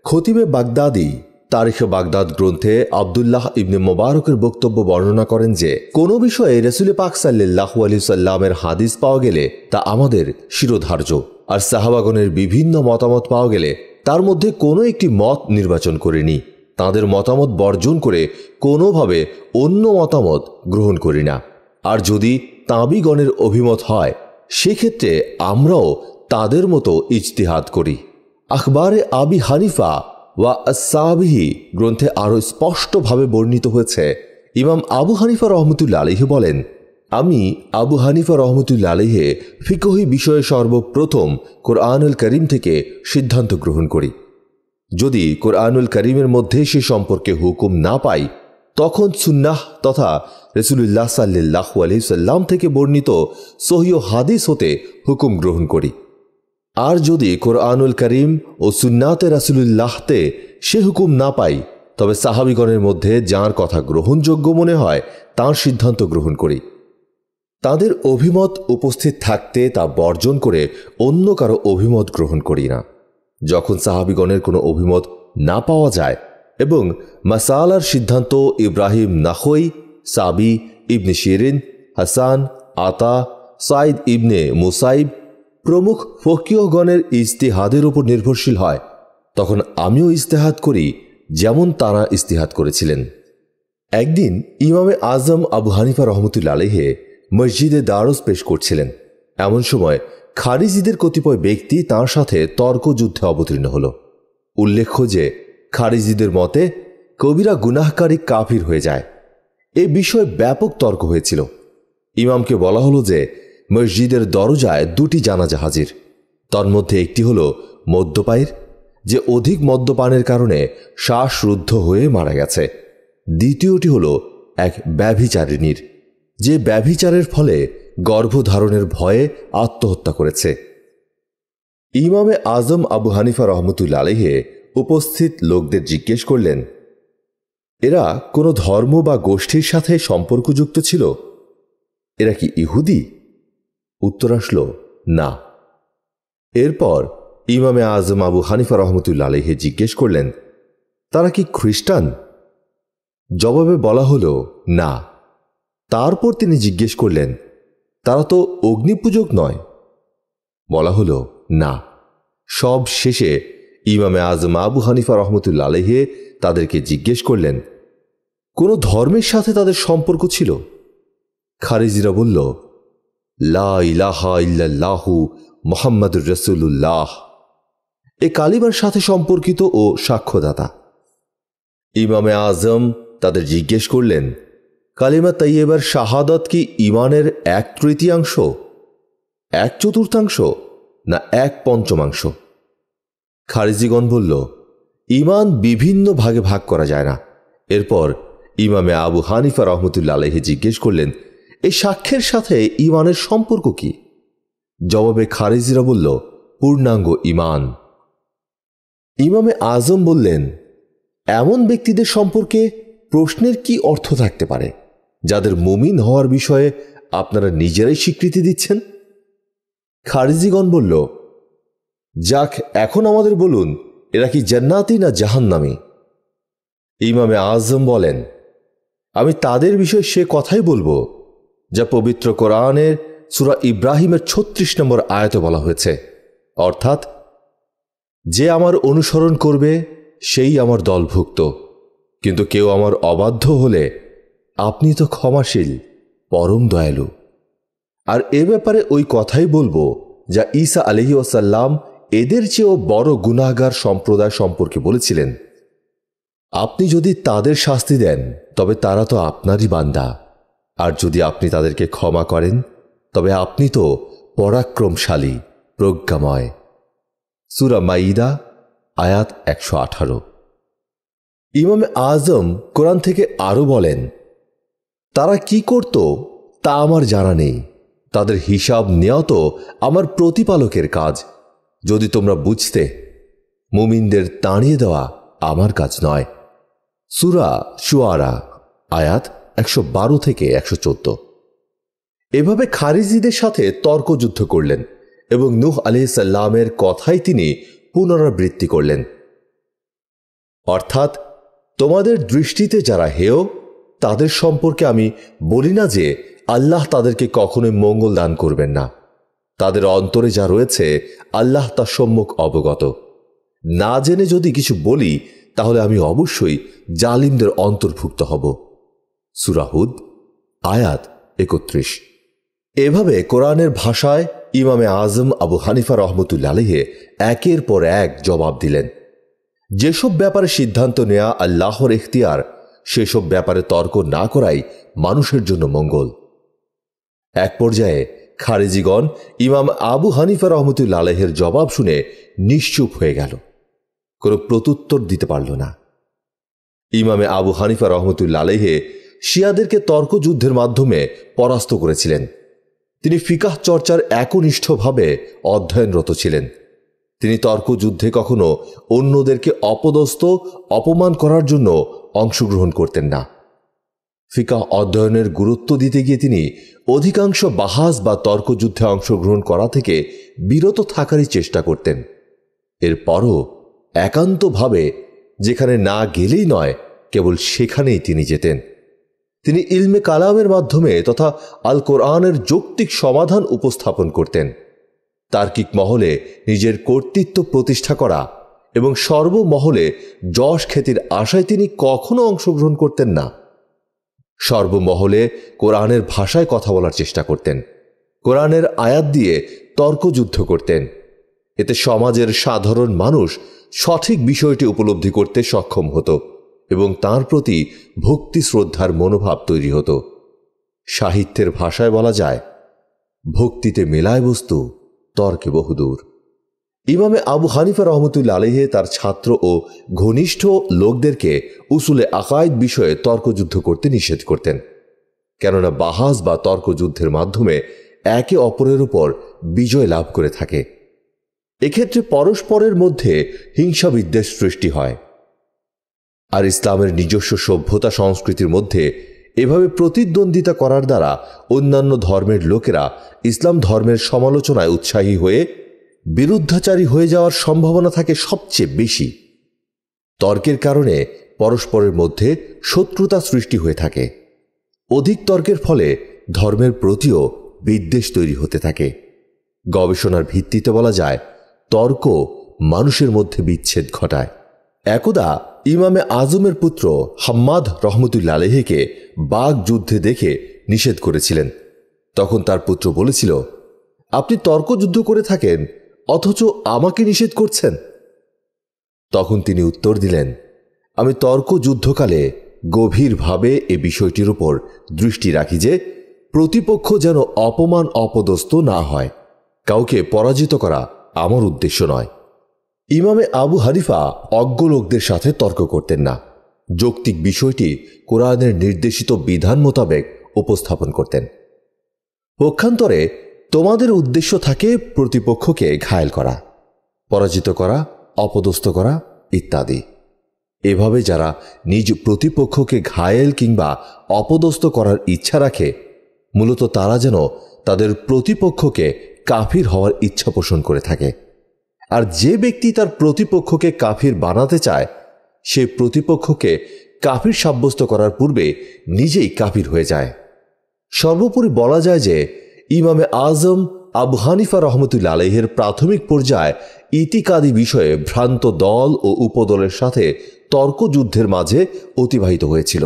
খতিবে বাগদাদি তারিখ বাগদাদ গ্রন্থে আবদুল্লাহ ইবনে মোবারকের বক্তব্য বর্ণনা করেন যে কোনো বিষয়ে রসুল পাক সাল্লাহ আলী সাল্লামের হাদিস পাওয়া গেলে তা আমাদের শিরোধার্য আর সাহাবাগনের বিভিন্ন মতামত পাওয়া গেলে তার মধ্যে কোনো একটি মত নির্বাচন করিনি তাদের মতামত বর্জন করে কোনোভাবে অন্য মতামত গ্রহণ করি না আর যদি তাঁবিগণের অভিমত হয় সেক্ষেত্রে আমরাও তাদের মতো ইজতিহাদ করি আখবারে আবি হানিফা ওয়া আসাবিহি গ্রন্থে আরও স্পষ্টভাবে বর্ণিত হয়েছে ইমাম আবু হানিফা রহমতুল্লা আলিহে বলেন আমি আবু হানিফা রহমতুল্লা আলিহে ফিকহি বিষয়ে সর্বপ্রথম কোরআনুল করিম থেকে সিদ্ধান্ত গ্রহণ করি যদি কোরআনুল করিমের মধ্যে সে সম্পর্কে হুকুম না পাই তখন সুন্নাহ তথা রসুলুল্লাহ সাল্লাহু আলহিসাল্লাম থেকে বর্ণিত সহিও হাদিস হতে হুকুম গ্রহণ করি আর যদি কোরআনুল করিম ও সুন্নাতে রাসুলুল্লাহতে সে হুকুম না পাই তবে সাহাবিগণের মধ্যে যার কথা গ্রহণযোগ্য মনে হয় তার সিদ্ধান্ত গ্রহণ করি তাদের অভিমত উপস্থিত থাকতে তা বর্জন করে অন্য কারো অভিমত গ্রহণ করি না যখন সাহাবিগণের কোনো অভিমত না পাওয়া যায় এবং মাসালার সিদ্ধান্ত ইব্রাহিম নাহই সাবি ইবনে শিরিন হাসান আতা সাইদ ইবনে মুসাইব প্রমুখ ফকিয়গণের ইস্তেহাদের উপর নির্ভরশীল হয় তখন আমিও ইস্তেহাদ করি যেমন তারা ইস্তেহাদ করেছিলেন একদিন ইমামে আজম আবু হানিফা রহমতুল্লা আলেহে মসজিদে দারস পেশ করছিলেন এমন সময় খারিজিদের কতিপয় ব্যক্তি তার সাথে তর্ক যুদ্ধে অবতীর্ণ হল উল্লেখ্য যে খারিজিদের মতে কবিরা গুনাহকারী কাফির হয়ে যায় এ বিষয়ে ব্যাপক তর্ক হয়েছিল ইমামকে বলা হলো যে মসজিদের দরজায় দুটি জানাজা হাজির তন্মধ্যে একটি হল মদ্যপায়ের যে অধিক মদ্যপানের কারণে শ্বাসরুদ্ধ হয়ে মারা গেছে দ্বিতীয়টি হল এক ব্যভিচারিণীর যে ব্যভিচারের ফলে গর্ভধারণের ভয়ে আত্মহত্যা করেছে ইমামে আজম আবু হানিফা রহমতুল্লা আলহে উপস্থিত লোকদের জিজ্ঞেস করলেন এরা কোনো ধর্ম বা গোষ্ঠীর সাথে সম্পর্কযুক্ত ছিল এরা কি ইহুদি উত্তর আসল না এরপর ইমামে আজম আবু হানিফা রহমতুল্লা আলহে জিজ্ঞেস করলেন তারা কি খ্রিস্টান জবাবে বলা হল না তারপর তিনি জিজ্ঞেস করলেন তারা তো অগ্নিপূজক নয় বলা হল না সব শেষে ইমামে আজম আবু হানিফা রহমতুল্লা আলহে তাদেরকে জিজ্ঞেস করলেন কোনো ধর্মের সাথে তাদের সম্পর্ক ছিল খারিজিরা বলল লাহু মোহাম্মদ রসুল্লাহ এ কালিমার সাথে সম্পর্কিত ও সাক্ষ্যদাতা ইমামে আজম তাদের জিজ্ঞেস করলেন কালিমা তাইয়েবার শাহাদত কি ইমানের এক তৃতীয়াংশ এক চতুর্থাংশ না এক পঞ্চমাংশ খারিজিগণ বলল ইমান বিভিন্ন ভাগে ভাগ করা যায় না এরপর ইমামে আবু হানিফা রহমতুল্লা আলহে জিজ্ঞেস করলেন এই সাক্ষ্যের সাথে ইমানের সম্পর্ক কি জবাবে খারিজিরা বলল পূর্ণাঙ্গ ইমান ইমামে আজম বললেন এমন ব্যক্তিদের সম্পর্কে প্রশ্নের কি অর্থ থাকতে পারে যাদের মুমিন হওয়ার বিষয়ে আপনারা নিজেরাই স্বীকৃতি দিচ্ছেন খারিজিগণ বলল যাক এখন আমাদের বলুন এরা কি জান্নাতি না জাহান্নামি ইমামে আজম বলেন আমি তাদের বিষয়ে সে কথাই বলবো যা পবিত্র কোরআনের সুরা ইব্রাহিমের ছত্রিশ নম্বর আয়তে বলা হয়েছে অর্থাৎ যে আমার অনুসরণ করবে সেই আমার দলভুক্ত কিন্তু কেউ আমার অবাধ্য হলে আপনি তো ক্ষমাশীল পরম দয়ালু আর এ ব্যাপারে ওই কথাই বলবো যা ঈসা আলহি ওয়াসাল্লাম এদের চেয়েও বড় গুণাগার সম্প্রদায় সম্পর্কে বলেছিলেন আপনি যদি তাদের শাস্তি দেন তবে তারা তো আপনারই বান্দা আর যদি আপনি তাদেরকে ক্ষমা করেন তবে আপনি তো পরাক্রমশালী প্রজ্ঞাময় সুরা মাইদা আয়াত একশো আঠারো ইমামে আজম কোরআন থেকে আরও বলেন তারা কি করত তা আমার জানা নেই তাদের হিসাব নেওয়া তো আমার প্রতিপালকের কাজ যদি তোমরা বুঝতে মুমিনদের তাড়িয়ে দেওয়া আমার কাজ নয় সুরা সুয়ারা আয়াত একশো বারো থেকে একশো চোদ্দ এভাবে খারিজিদের সাথে তর্কযুদ্ধ করলেন এবং নুহ সাল্লামের কথাই তিনি পুনরাবৃত্তি করলেন অর্থাৎ তোমাদের দৃষ্টিতে যারা হেয় তাদের সম্পর্কে আমি বলি না যে আল্লাহ তাদেরকে কখনোই মঙ্গল দান করবেন না তাদের অন্তরে যা রয়েছে আল্লাহ তার সম্মুখ অবগত না জেনে যদি কিছু বলি তাহলে আমি অবশ্যই জালিমদের অন্তর্ভুক্ত হব সুরাহুদ আয়াত একত্রিশ এভাবে কোরআনের ভাষায় ইমামে আজম আবু হানিফা রহমতুল্লা আলহে একের পর এক জবাব দিলেন যেসব ব্যাপারে সিদ্ধান্ত নেয়া আল্লাহর এখতিয়ার সেসব ব্যাপারে তর্ক না করাই মানুষের জন্য মঙ্গল এক পর্যায়ে খারেজিগণ ইমাম আবু হানিফা রহমতুল্লা আলহের জবাব শুনে নিশ্চুপ হয়ে গেল কোনো প্রত্যুত্তর দিতে পারল না ইমামে আবু হানিফা রহমতুল্লা আলহে শিয়াদেরকে তর্কযুদ্ধের মাধ্যমে পরাস্ত করেছিলেন তিনি ফিকাহ চর্চার একনিষ্ঠভাবে অধ্যয়নরত ছিলেন তিনি তর্কযুদ্ধে কখনো অন্যদেরকে অপদস্থ অপমান করার জন্য অংশগ্রহণ করতেন না ফিকাহ অধ্যয়নের গুরুত্ব দিতে গিয়ে তিনি অধিকাংশ বাহাস বা তর্কযুদ্ধে অংশগ্রহণ করা থেকে বিরত থাকারই চেষ্টা করতেন এরপরও একান্তভাবে যেখানে না গেলেই নয় কেবল সেখানেই তিনি যেতেন তিনি ইলমে কালামের মাধ্যমে তথা আল কোরআনের যৌক্তিক সমাধান উপস্থাপন করতেন তার্কিক মহলে নিজের কর্তৃত্ব প্রতিষ্ঠা করা এবং সর্বমহলে যশ খ্যাতির আশায় তিনি কখনো অংশগ্রহণ করতেন না সর্বমহলে কোরআনের ভাষায় কথা বলার চেষ্টা করতেন কোরআনের আয়াত দিয়ে তর্কযুদ্ধ করতেন এতে সমাজের সাধারণ মানুষ সঠিক বিষয়টি উপলব্ধি করতে সক্ষম হতো এবং তার প্রতি ভক্তি শ্রদ্ধার মনোভাব তৈরি হতো সাহিত্যের ভাষায় বলা যায় ভক্তিতে মেলায় বস্তু তর্কে বহুদূর ইমামে আবু হানিফা রহমতুল্লা আলহে তার ছাত্র ও ঘনিষ্ঠ লোকদেরকে উসুলে আকায়দ বিষয়ে তর্কযুদ্ধ করতে নিষেধ করতেন কেননা বাহাজ বা তর্কযুদ্ধের মাধ্যমে একে অপরের উপর বিজয় লাভ করে থাকে এক্ষেত্রে পরস্পরের মধ্যে হিংসাবিদ্বেষ সৃষ্টি হয় আর ইসলামের নিজস্ব সভ্যতা সংস্কৃতির মধ্যে এভাবে প্রতিদ্বন্দ্বিতা করার দ্বারা অন্যান্য ধর্মের লোকেরা ইসলাম ধর্মের সমালোচনায় উৎসাহী হয়ে বিরুদ্ধাচারী হয়ে যাওয়ার সম্ভাবনা থাকে সবচেয়ে বেশি তর্কের কারণে পরস্পরের মধ্যে শত্রুতা সৃষ্টি হয়ে থাকে অধিক তর্কের ফলে ধর্মের প্রতিও বিদ্বেষ তৈরি হতে থাকে গবেষণার ভিত্তিতে বলা যায় তর্ক মানুষের মধ্যে বিচ্ছেদ ঘটায় একদা ইমামে আজমের পুত্র হাম্মাদ রহমতুল্লা আলহিকে বাঘ যুদ্ধে দেখে নিষেধ করেছিলেন তখন তার পুত্র বলেছিল আপনি তর্কযুদ্ধ করে থাকেন অথচ আমাকে নিষেধ করছেন তখন তিনি উত্তর দিলেন আমি তর্ক যুদ্ধকালে গভীরভাবে এ বিষয়টির উপর দৃষ্টি রাখি যে প্রতিপক্ষ যেন অপমান অপদস্থ না হয় কাউকে পরাজিত করা আমার উদ্দেশ্য নয় ইমামে আবু হানিফা অজ্ঞ লোকদের সাথে তর্ক করতেন না যৌক্তিক বিষয়টি কোরআনের নির্দেশিত বিধান মোতাবেক উপস্থাপন করতেন পক্ষান্তরে তোমাদের উদ্দেশ্য থাকে প্রতিপক্ষকে ঘায়েল করা পরাজিত করা অপদস্থ করা ইত্যাদি এভাবে যারা নিজ প্রতিপক্ষকে ঘায়েল কিংবা অপদস্থ করার ইচ্ছা রাখে মূলত তারা যেন তাদের প্রতিপক্ষকে কাফির হওয়ার ইচ্ছা পোষণ করে থাকে আর যে ব্যক্তি তার প্রতিপক্ষকে কাফির বানাতে চায় সে প্রতিপক্ষকে কাফির সাব্যস্ত করার পূর্বে নিজেই কাফির হয়ে যায় সর্বোপরি বলা যায় যে ইমামে আজম আবু হানিফা রহমতুল্লা আলহের প্রাথমিক পর্যায়ে ইতিকাদি বিষয়ে ভ্রান্ত দল ও উপদলের সাথে তর্কযুদ্ধের মাঝে অতিবাহিত হয়েছিল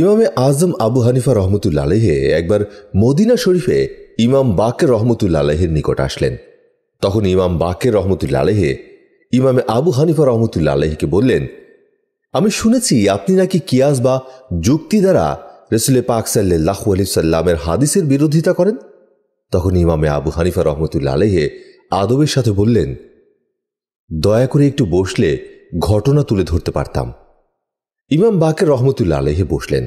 ইমামে আজম আবু হানিফা রহমতুল্লা আলহে একবার মদিনা শরীফে ইমাম বাকের রহমতুল্লা আলহের নিকট আসলেন তখন ইমাম বাকের রহমতুল্লা আলেহে ইমামে আবু হানিফা রহমতুল্লা আলেহকে বললেন আমি শুনেছি আপনি নাকি কিয়াস বা যুক্তি দ্বারা রসুল পাক সাল্লাহ আলি সাল্লামের হাদিসের বিরোধিতা করেন তখন ইমামে আবু হানিফা রহমতুল্লা আলহে আদবের সাথে বললেন দয়া করে একটু বসলে ঘটনা তুলে ধরতে পারতাম ইমাম বাকের রহমতুল্লা আলহে বসলেন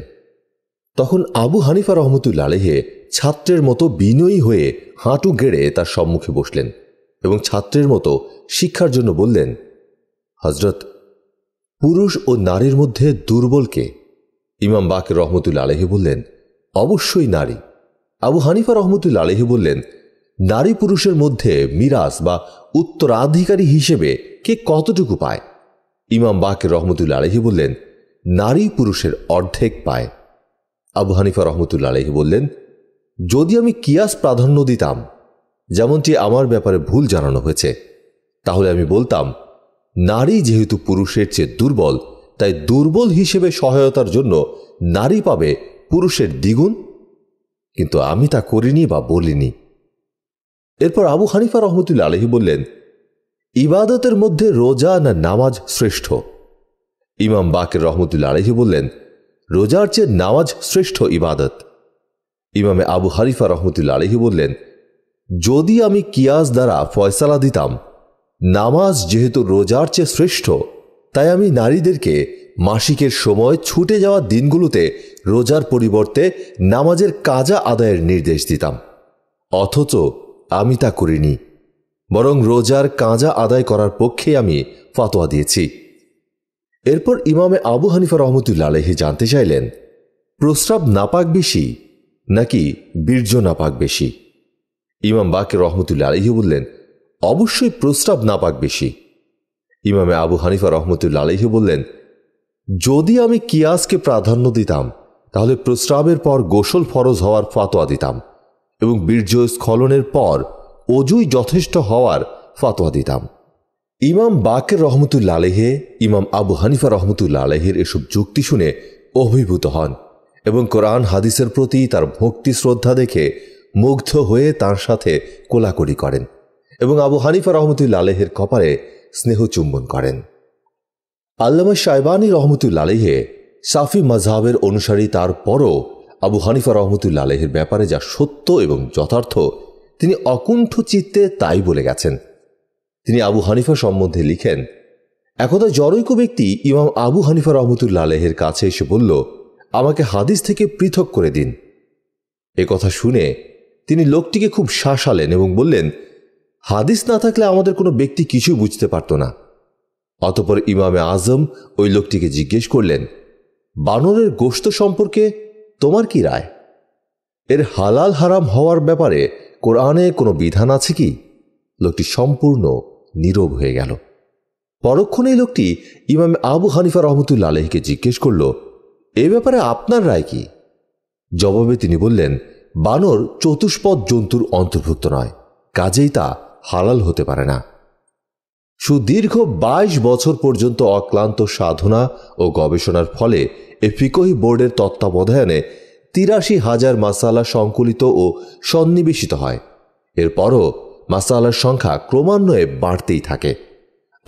তখন আবু হানিফা রহমতুল্লা আলহে ছাত্রের মতো বিনয়ী হয়ে হাঁটু গেড়ে তার সম্মুখে বসলেন এবং ছাত্রের মতো শিক্ষার জন্য বললেন হজরত পুরুষ ও নারীর মধ্যে দুর্বলকে ইমাম বাক রহমতুল আলহি বললেন অবশ্যই নারী আবু হানিফা রহমতুল আলহি বললেন নারী পুরুষের মধ্যে মিরাজ বা উত্তরাধিকারী হিসেবে কে কতটুকু পায় ইমাম বাক রহমতুল আলহি বললেন নারী পুরুষের অর্ধেক পায় আবু হানিফা রহমতুল আলহি বললেন যদি আমি কিয়াস প্রাধান্য দিতাম যেমনটি আমার ব্যাপারে ভুল জানানো হয়েছে তাহলে আমি বলতাম নারী যেহেতু পুরুষের চেয়ে দুর্বল তাই দুর্বল হিসেবে সহায়তার জন্য নারী পাবে পুরুষের দ্বিগুণ কিন্তু আমি তা করিনি বা বলিনি এরপর আবু হানিফা রহমতুল্লা আলহী বললেন ইবাদতের মধ্যে রোজা না নামাজ শ্রেষ্ঠ ইমাম বাকের রহমতুল্লা আলহী বললেন রোজার চেয়ে নামাজ শ্রেষ্ঠ ইবাদত ইমামে আবু হানিফা রহমতুল্লা আলহী বললেন যদি আমি কিয়াস দ্বারা ফয়সালা দিতাম নামাজ যেহেতু রোজার চেয়ে শ্রেষ্ঠ তাই আমি নারীদেরকে মাসিকের সময় ছুটে যাওয়া দিনগুলোতে রোজার পরিবর্তে নামাজের কাজা আদায়ের নির্দেশ দিতাম অথচ আমি তা করিনি বরং রোজার কাজা আদায় করার পক্ষে আমি ফাতোয়া দিয়েছি এরপর ইমামে আবু হানিফা রহমতুল্লা আলহি জানতে চাইলেন প্রস্রাব নাপাক বেশি নাকি বীর্য নাপাক বেশি ইমাম বাকের রহমতুল্লা আলহি বললেন অবশ্যই প্রস্রাব না পাক বেশি ইমামে আবু হানিফা রহমতুল্লা আলহি বললেন যদি আমি কিয়াসকে প্রাধান্য দিতাম তাহলে প্রস্রাবের পর গোসল ফরজ হওয়ার ফাতোয়া দিতাম এবং বীর্য স্খলনের পর অজুই যথেষ্ট হওয়ার ফাতোয়া দিতাম ইমাম বাকের রহমতুল্লা আলহে ইমাম আবু হানিফা রহমতুল্লা আলহের এসব যুক্তি শুনে অভিভূত হন এবং কোরআন হাদিসের প্রতি তার ভক্তি শ্রদ্ধা দেখে মুগ্ধ হয়ে তার সাথে কোলাকুলি করেন এবং আবু হানিফা রহমতুল্লালেহের কপালে স্নেহ চুম্বন করেন আল্লামা সাইবানি রহমতুল্লালেহে সাফি মজাহের অনুসারী তারপরও আবু হানিফা রহমতুল্লালেহের ব্যাপারে যা সত্য এবং যথার্থ তিনি অকুণ্ঠ চিত্তে তাই বলে গেছেন তিনি আবু হানিফা সম্বন্ধে লিখেন একদা জরৈক ব্যক্তি ইমাম আবু হানিফা রহমতুল্লালেহের কাছে এসে বলল আমাকে হাদিস থেকে পৃথক করে দিন এ কথা শুনে তিনি লোকটিকে খুব শাসালেন এবং বললেন হাদিস না থাকলে আমাদের কোনো ব্যক্তি কিছু বুঝতে পারত না অতপর ইমামে আজম ওই লোকটিকে জিজ্ঞেস করলেন বানরের গোস্ত সম্পর্কে তোমার কি রায় এর হালাল হারাম হওয়ার ব্যাপারে কোরআনে কোনো বিধান আছে কি লোকটি সম্পূর্ণ নীরব হয়ে গেল পরক্ষণেই লোকটি ইমাম আবু হানিফা রহমতুল্লা আলহীকে জিজ্ঞেস করল এ ব্যাপারে আপনার রায় কি জবাবে তিনি বললেন বানর চতুষ্পদ জন্তুর অন্তর্ভুক্ত নয় কাজেই তা হালাল হতে পারে না সুদীর্ঘ বাইশ বছর পর্যন্ত অক্লান্ত সাধনা ও গবেষণার ফলে এ ফিকোহি বোর্ডের তত্ত্বাবধানে তিরাশি হাজার মাসালা সংকলিত ও সন্নিবেশিত হয় এরপরও মাসালার সংখ্যা ক্রমান্বয়ে বাড়তেই থাকে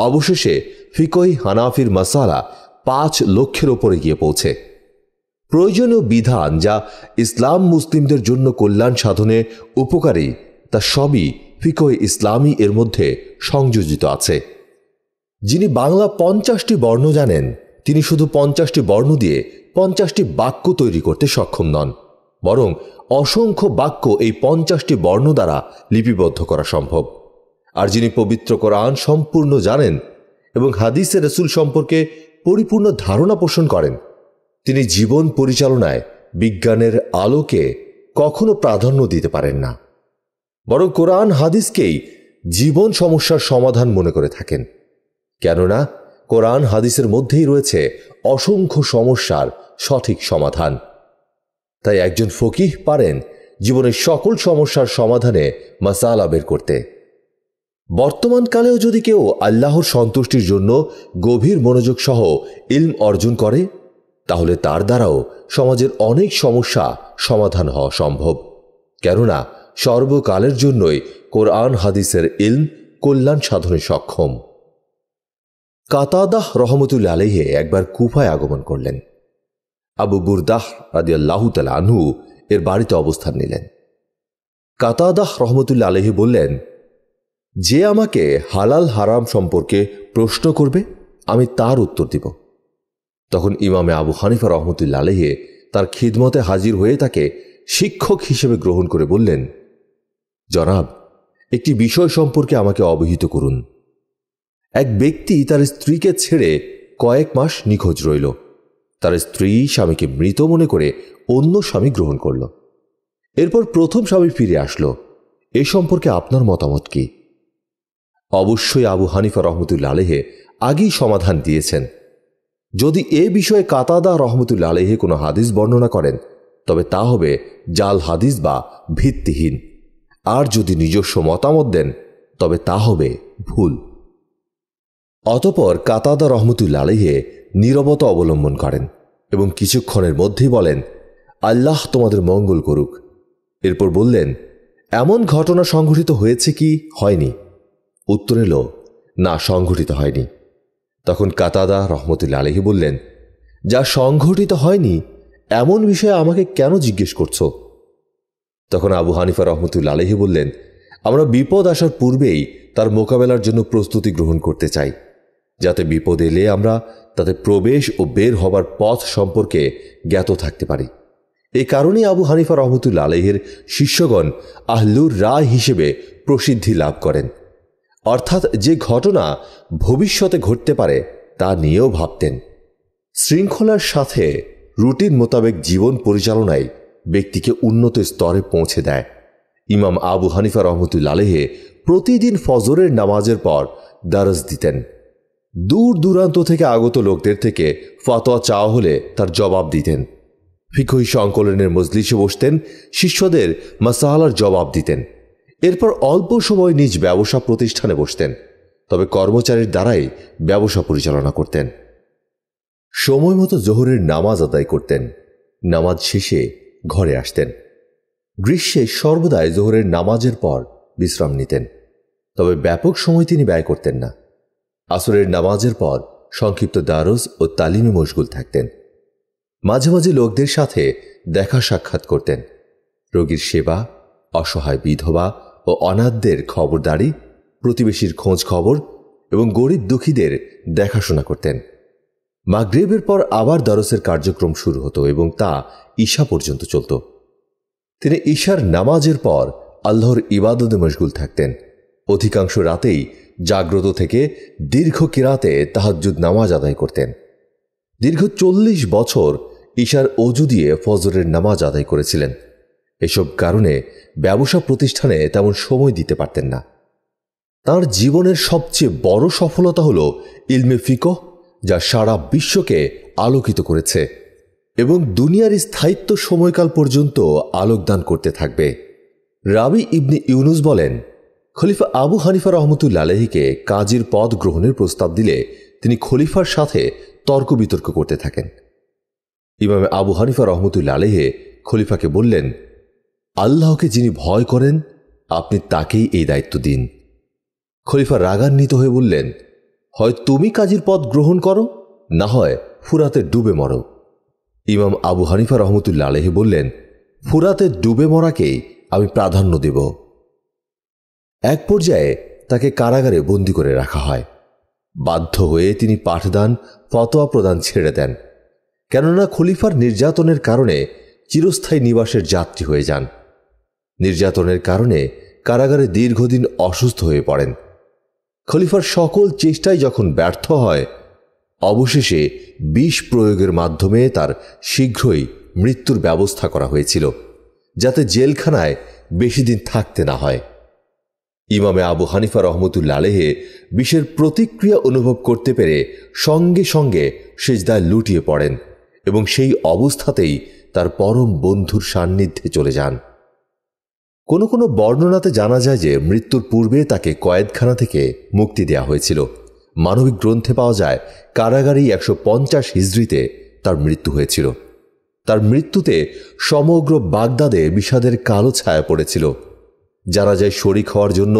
অবশেষে ফিকহি হানাফির মাসালা পাঁচ লক্ষের ওপরে গিয়ে পৌঁছে প্রয়োজনীয় বিধান যা ইসলাম মুসলিমদের জন্য কল্যাণ সাধনে উপকারী তা সবই ফিকোয় ইসলামী এর মধ্যে সংযোজিত আছে যিনি বাংলা পঞ্চাশটি বর্ণ জানেন তিনি শুধু পঞ্চাশটি বর্ণ দিয়ে পঞ্চাশটি বাক্য তৈরি করতে সক্ষম নন বরং অসংখ্য বাক্য এই পঞ্চাশটি বর্ণ দ্বারা লিপিবদ্ধ করা সম্ভব আর যিনি পবিত্র কোরআন সম্পূর্ণ জানেন এবং হাদিসে রসুল সম্পর্কে পরিপূর্ণ ধারণা পোষণ করেন তিনি জীবন পরিচালনায় বিজ্ঞানের আলোকে কখনো প্রাধান্য দিতে পারেন না বরং কোরআন হাদিসকেই জীবন সমস্যার সমাধান মনে করে থাকেন কেননা কোরআন হাদিসের মধ্যেই রয়েছে অসংখ্য সমস্যার সঠিক সমাধান তাই একজন ফকিহ পারেন জীবনের সকল সমস্যার সমাধানে মাসালা বের করতে বর্তমানকালেও যদি কেউ আল্লাহর সন্তুষ্টির জন্য গভীর মনোযোগ সহ ইলম অর্জন করে তাহলে তার দ্বারাও সমাজের অনেক সমস্যা সমাধান হওয়া সম্ভব কেননা সর্বকালের জন্যই কোরআন হাদিসের ইলম কল্যাণ সাধনে সক্ষম কাতাদাহ রহমতুল আলহে একবার কুফায় আগমন করলেন আবু বুরদাহ রাদিয়াল্লাহ তালা আনহু এর বাড়িতে অবস্থান নিলেন কাতাদাহ রহমতুল্লা আলহী বললেন যে আমাকে হালাল হারাম সম্পর্কে প্রশ্ন করবে আমি তার উত্তর দিব তখন ইমামে আবু হানিফা রহমতুল্লা আলহে তার খিদমতে হাজির হয়ে তাকে শিক্ষক হিসেবে গ্রহণ করে বললেন জনাব একটি বিষয় সম্পর্কে আমাকে অবহিত করুন এক ব্যক্তি তার স্ত্রীকে ছেড়ে কয়েক মাস নিখোঁজ রইল তার স্ত্রী স্বামীকে মৃত মনে করে অন্য স্বামী গ্রহণ করল এরপর প্রথম স্বামী ফিরে আসলো এ সম্পর্কে আপনার মতামত কি অবশ্যই আবু হানিফা রহমতুল্লা আলেহে আগেই সমাধান দিয়েছেন যদি এ বিষয়ে কাতাদা রহমতুল্লা আলহে কোনো হাদিস বর্ণনা করেন তবে তা হবে জাল হাদিস বা ভিত্তিহীন আর যদি নিজস্ব মতামত দেন তবে তা হবে ভুল অতপর কাতাদা রহমতুল্লা আলহে নিরবত অবলম্বন করেন এবং কিছুক্ষণের মধ্যেই বলেন আল্লাহ তোমাদের মঙ্গল করুক এরপর বললেন এমন ঘটনা সংঘটিত হয়েছে কি হয়নি উত্তর এলো না সংঘটিত হয়নি তখন কাতাদা রহমতুল্লা আলহী বললেন যা সংঘটিত হয়নি এমন বিষয়ে আমাকে কেন জিজ্ঞেস করছো তখন আবু হানিফা রহমতুল্লা আলহী বললেন আমরা বিপদ আসার পূর্বেই তার মোকাবেলার জন্য প্রস্তুতি গ্রহণ করতে চাই যাতে বিপদ এলে আমরা তাতে প্রবেশ ও বের হবার পথ সম্পর্কে জ্ঞাত থাকতে পারি এ কারণেই আবু হানিফা রহমতুল্লা আলহের শিষ্যগণ আহলুর রায় হিসেবে প্রসিদ্ধি লাভ করেন অর্থাৎ যে ঘটনা ভবিষ্যতে ঘটতে পারে তা নিয়েও ভাবতেন শৃঙ্খলার সাথে রুটিন মোতাবেক জীবন পরিচালনায় ব্যক্তিকে উন্নত স্তরে পৌঁছে দেয় ইমাম আবু হানিফা রহমতুল্লালেহে প্রতিদিন ফজরের নামাজের পর দারস দিতেন দূর দূরান্ত থেকে আগত লোকদের থেকে ফাতোয়া চাওয়া হলে তার জবাব দিতেন ফিকহি সংকলনের মজলিসে বসতেন শিষ্যদের মাসাহালার জবাব দিতেন এরপর অল্প সময় নিজ ব্যবসা প্রতিষ্ঠানে বসতেন তবে কর্মচারীর দ্বারাই ব্যবসা পরিচালনা করতেন সময় মতো জোহরের নামাজ আদায় করতেন নামাজ শেষে ঘরে আসতেন গ্রীষ্মে সর্বদাই জোহরের নামাজের পর বিশ্রাম নিতেন তবে ব্যাপক সময় তিনি ব্যয় করতেন না আসরের নামাজের পর সংক্ষিপ্ত দারস ও তালিমে মশগুল থাকতেন মাঝে মাঝে লোকদের সাথে দেখা সাক্ষাৎ করতেন রোগীর সেবা অসহায় বিধবা ও অনাথদের খবরদারি প্রতিবেশীর খোঁজ খবর এবং গরিব দুঃখীদের দেখাশোনা করতেন মাগরেবের পর আবার দরসের কার্যক্রম শুরু হতো এবং তা ঈশা পর্যন্ত চলত তিনি ঈশার নামাজের পর আল্লাহর ইবাদতে মশগুল থাকতেন অধিকাংশ রাতেই জাগ্রত থেকে দীর্ঘ কিরাতে তাহাজুদ নামাজ আদায় করতেন দীর্ঘ চল্লিশ বছর ঈশার অজু দিয়ে ফজরের নামাজ আদায় করেছিলেন এসব কারণে ব্যবসা প্রতিষ্ঠানে তেমন সময় দিতে পারতেন না তার জীবনের সবচেয়ে বড় সফলতা হল ইলমে ফিকহ যা সারা বিশ্বকে আলোকিত করেছে এবং দুনিয়ার স্থায়িত্ব সময়কাল পর্যন্ত আলোকদান করতে থাকবে রাবি ইবনি ইউনুস বলেন খলিফা আবু হানিফা রহমতুল্লা আলহীকে কাজীর পদ গ্রহণের প্রস্তাব দিলে তিনি খলিফার সাথে তর্ক বিতর্ক করতে থাকেন ইমামে আবু হানিফা রহমতুল্লা আলহে খলিফাকে বললেন আল্লাহকে যিনি ভয় করেন আপনি তাকেই এই দায়িত্ব দিন খলিফা রাগান্বিত হয়ে বললেন হয় তুমি কাজের পথ গ্রহণ করো না হয় ফুরাতে ডুবে মরো ইমাম আবু হানিফা রহমতুল্লা আলহী বললেন ফুরাতে ডুবে মরাকেই আমি প্রাধান্য দেব এক পর্যায়ে তাকে কারাগারে বন্দি করে রাখা হয় বাধ্য হয়ে তিনি পাঠদান ফতোয়া প্রদান ছেড়ে দেন কেননা খলিফার নির্যাতনের কারণে চিরস্থায়ী নিবাসের যাত্রী হয়ে যান নির্যাতনের কারণে কারাগারে দীর্ঘদিন অসুস্থ হয়ে পড়েন খলিফার সকল চেষ্টাই যখন ব্যর্থ হয় অবশেষে বিষ প্রয়োগের মাধ্যমে তার শীঘ্রই মৃত্যুর ব্যবস্থা করা হয়েছিল যাতে জেলখানায় বেশি দিন থাকতে না হয় ইমামে আবু হানিফা রহমতুল্লা আলেহে বিষের প্রতিক্রিয়া অনুভব করতে পেরে সঙ্গে সঙ্গে সেজদায় লুটিয়ে পড়েন এবং সেই অবস্থাতেই তার পরম বন্ধুর সান্নিধ্যে চলে যান কোনো কোনো বর্ণনাতে জানা যায় যে মৃত্যুর পূর্বে তাকে কয়েদখানা থেকে মুক্তি দেওয়া হয়েছিল মানবিক গ্রন্থে পাওয়া যায় কারাগারেই একশো পঞ্চাশ হিজড়িতে তার মৃত্যু হয়েছিল তার মৃত্যুতে সমগ্র বাগদাদে বিষাদের কালো ছায়া পড়েছিল যারা যায় শরিক হওয়ার জন্য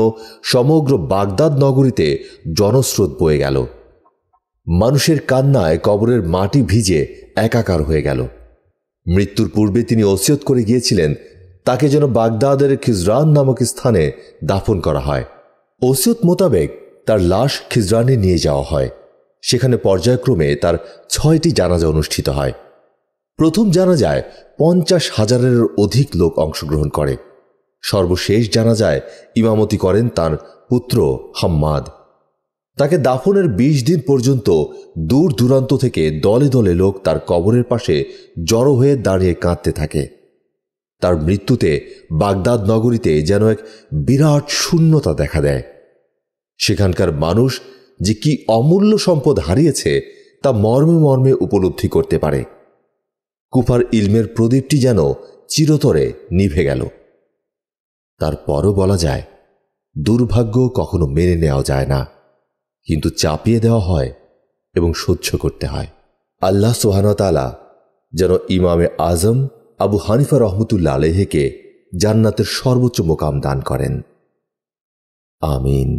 সমগ্র বাগদাদ নগরীতে জনস্রোত বয়ে গেল মানুষের কান্নায় কবরের মাটি ভিজে একাকার হয়ে গেল মৃত্যুর পূর্বে তিনি ওসিয়ত করে গিয়েছিলেন তাকে যেন বাগদাদের খিজরান নামক স্থানে দাফন করা হয় ওসিয়ত মোতাবেক তার লাশ খিজরানে নিয়ে যাওয়া হয় সেখানে পর্যায়ক্রমে তার ছয়টি জানাজা অনুষ্ঠিত হয় প্রথম জানাজায় পঞ্চাশ হাজারের অধিক লোক অংশগ্রহণ করে সর্বশেষ জানাজায় ইমামতি করেন তার পুত্র হাম্মাদ তাকে দাফনের বিশ দিন পর্যন্ত দূর দূরান্ত থেকে দলে দলে লোক তার কবরের পাশে জড়ো হয়ে দাঁড়িয়ে কাঁদতে থাকে তার মৃত্যুতে বাগদাদ নগরীতে যেন এক বিরাট শূন্যতা দেখা দেয় সেখানকার মানুষ যে কি অমূল্য সম্পদ হারিয়েছে তা মর্মে মর্মে উপলব্ধি করতে পারে কুফার ইলমের প্রদীপটি যেন চিরতরে নিভে গেল তারপরও বলা যায় দুর্ভাগ্য কখনো মেনে নেওয়া যায় না কিন্তু চাপিয়ে দেওয়া হয় এবং সহ্য করতে হয় আল্লাহ সোহানতালা যেন ইমামে আজম আবু হানিফা রহমতুল্লা আলেহেকে জান্নাতের সর্বোচ্চ মোকাম দান করেন আমিন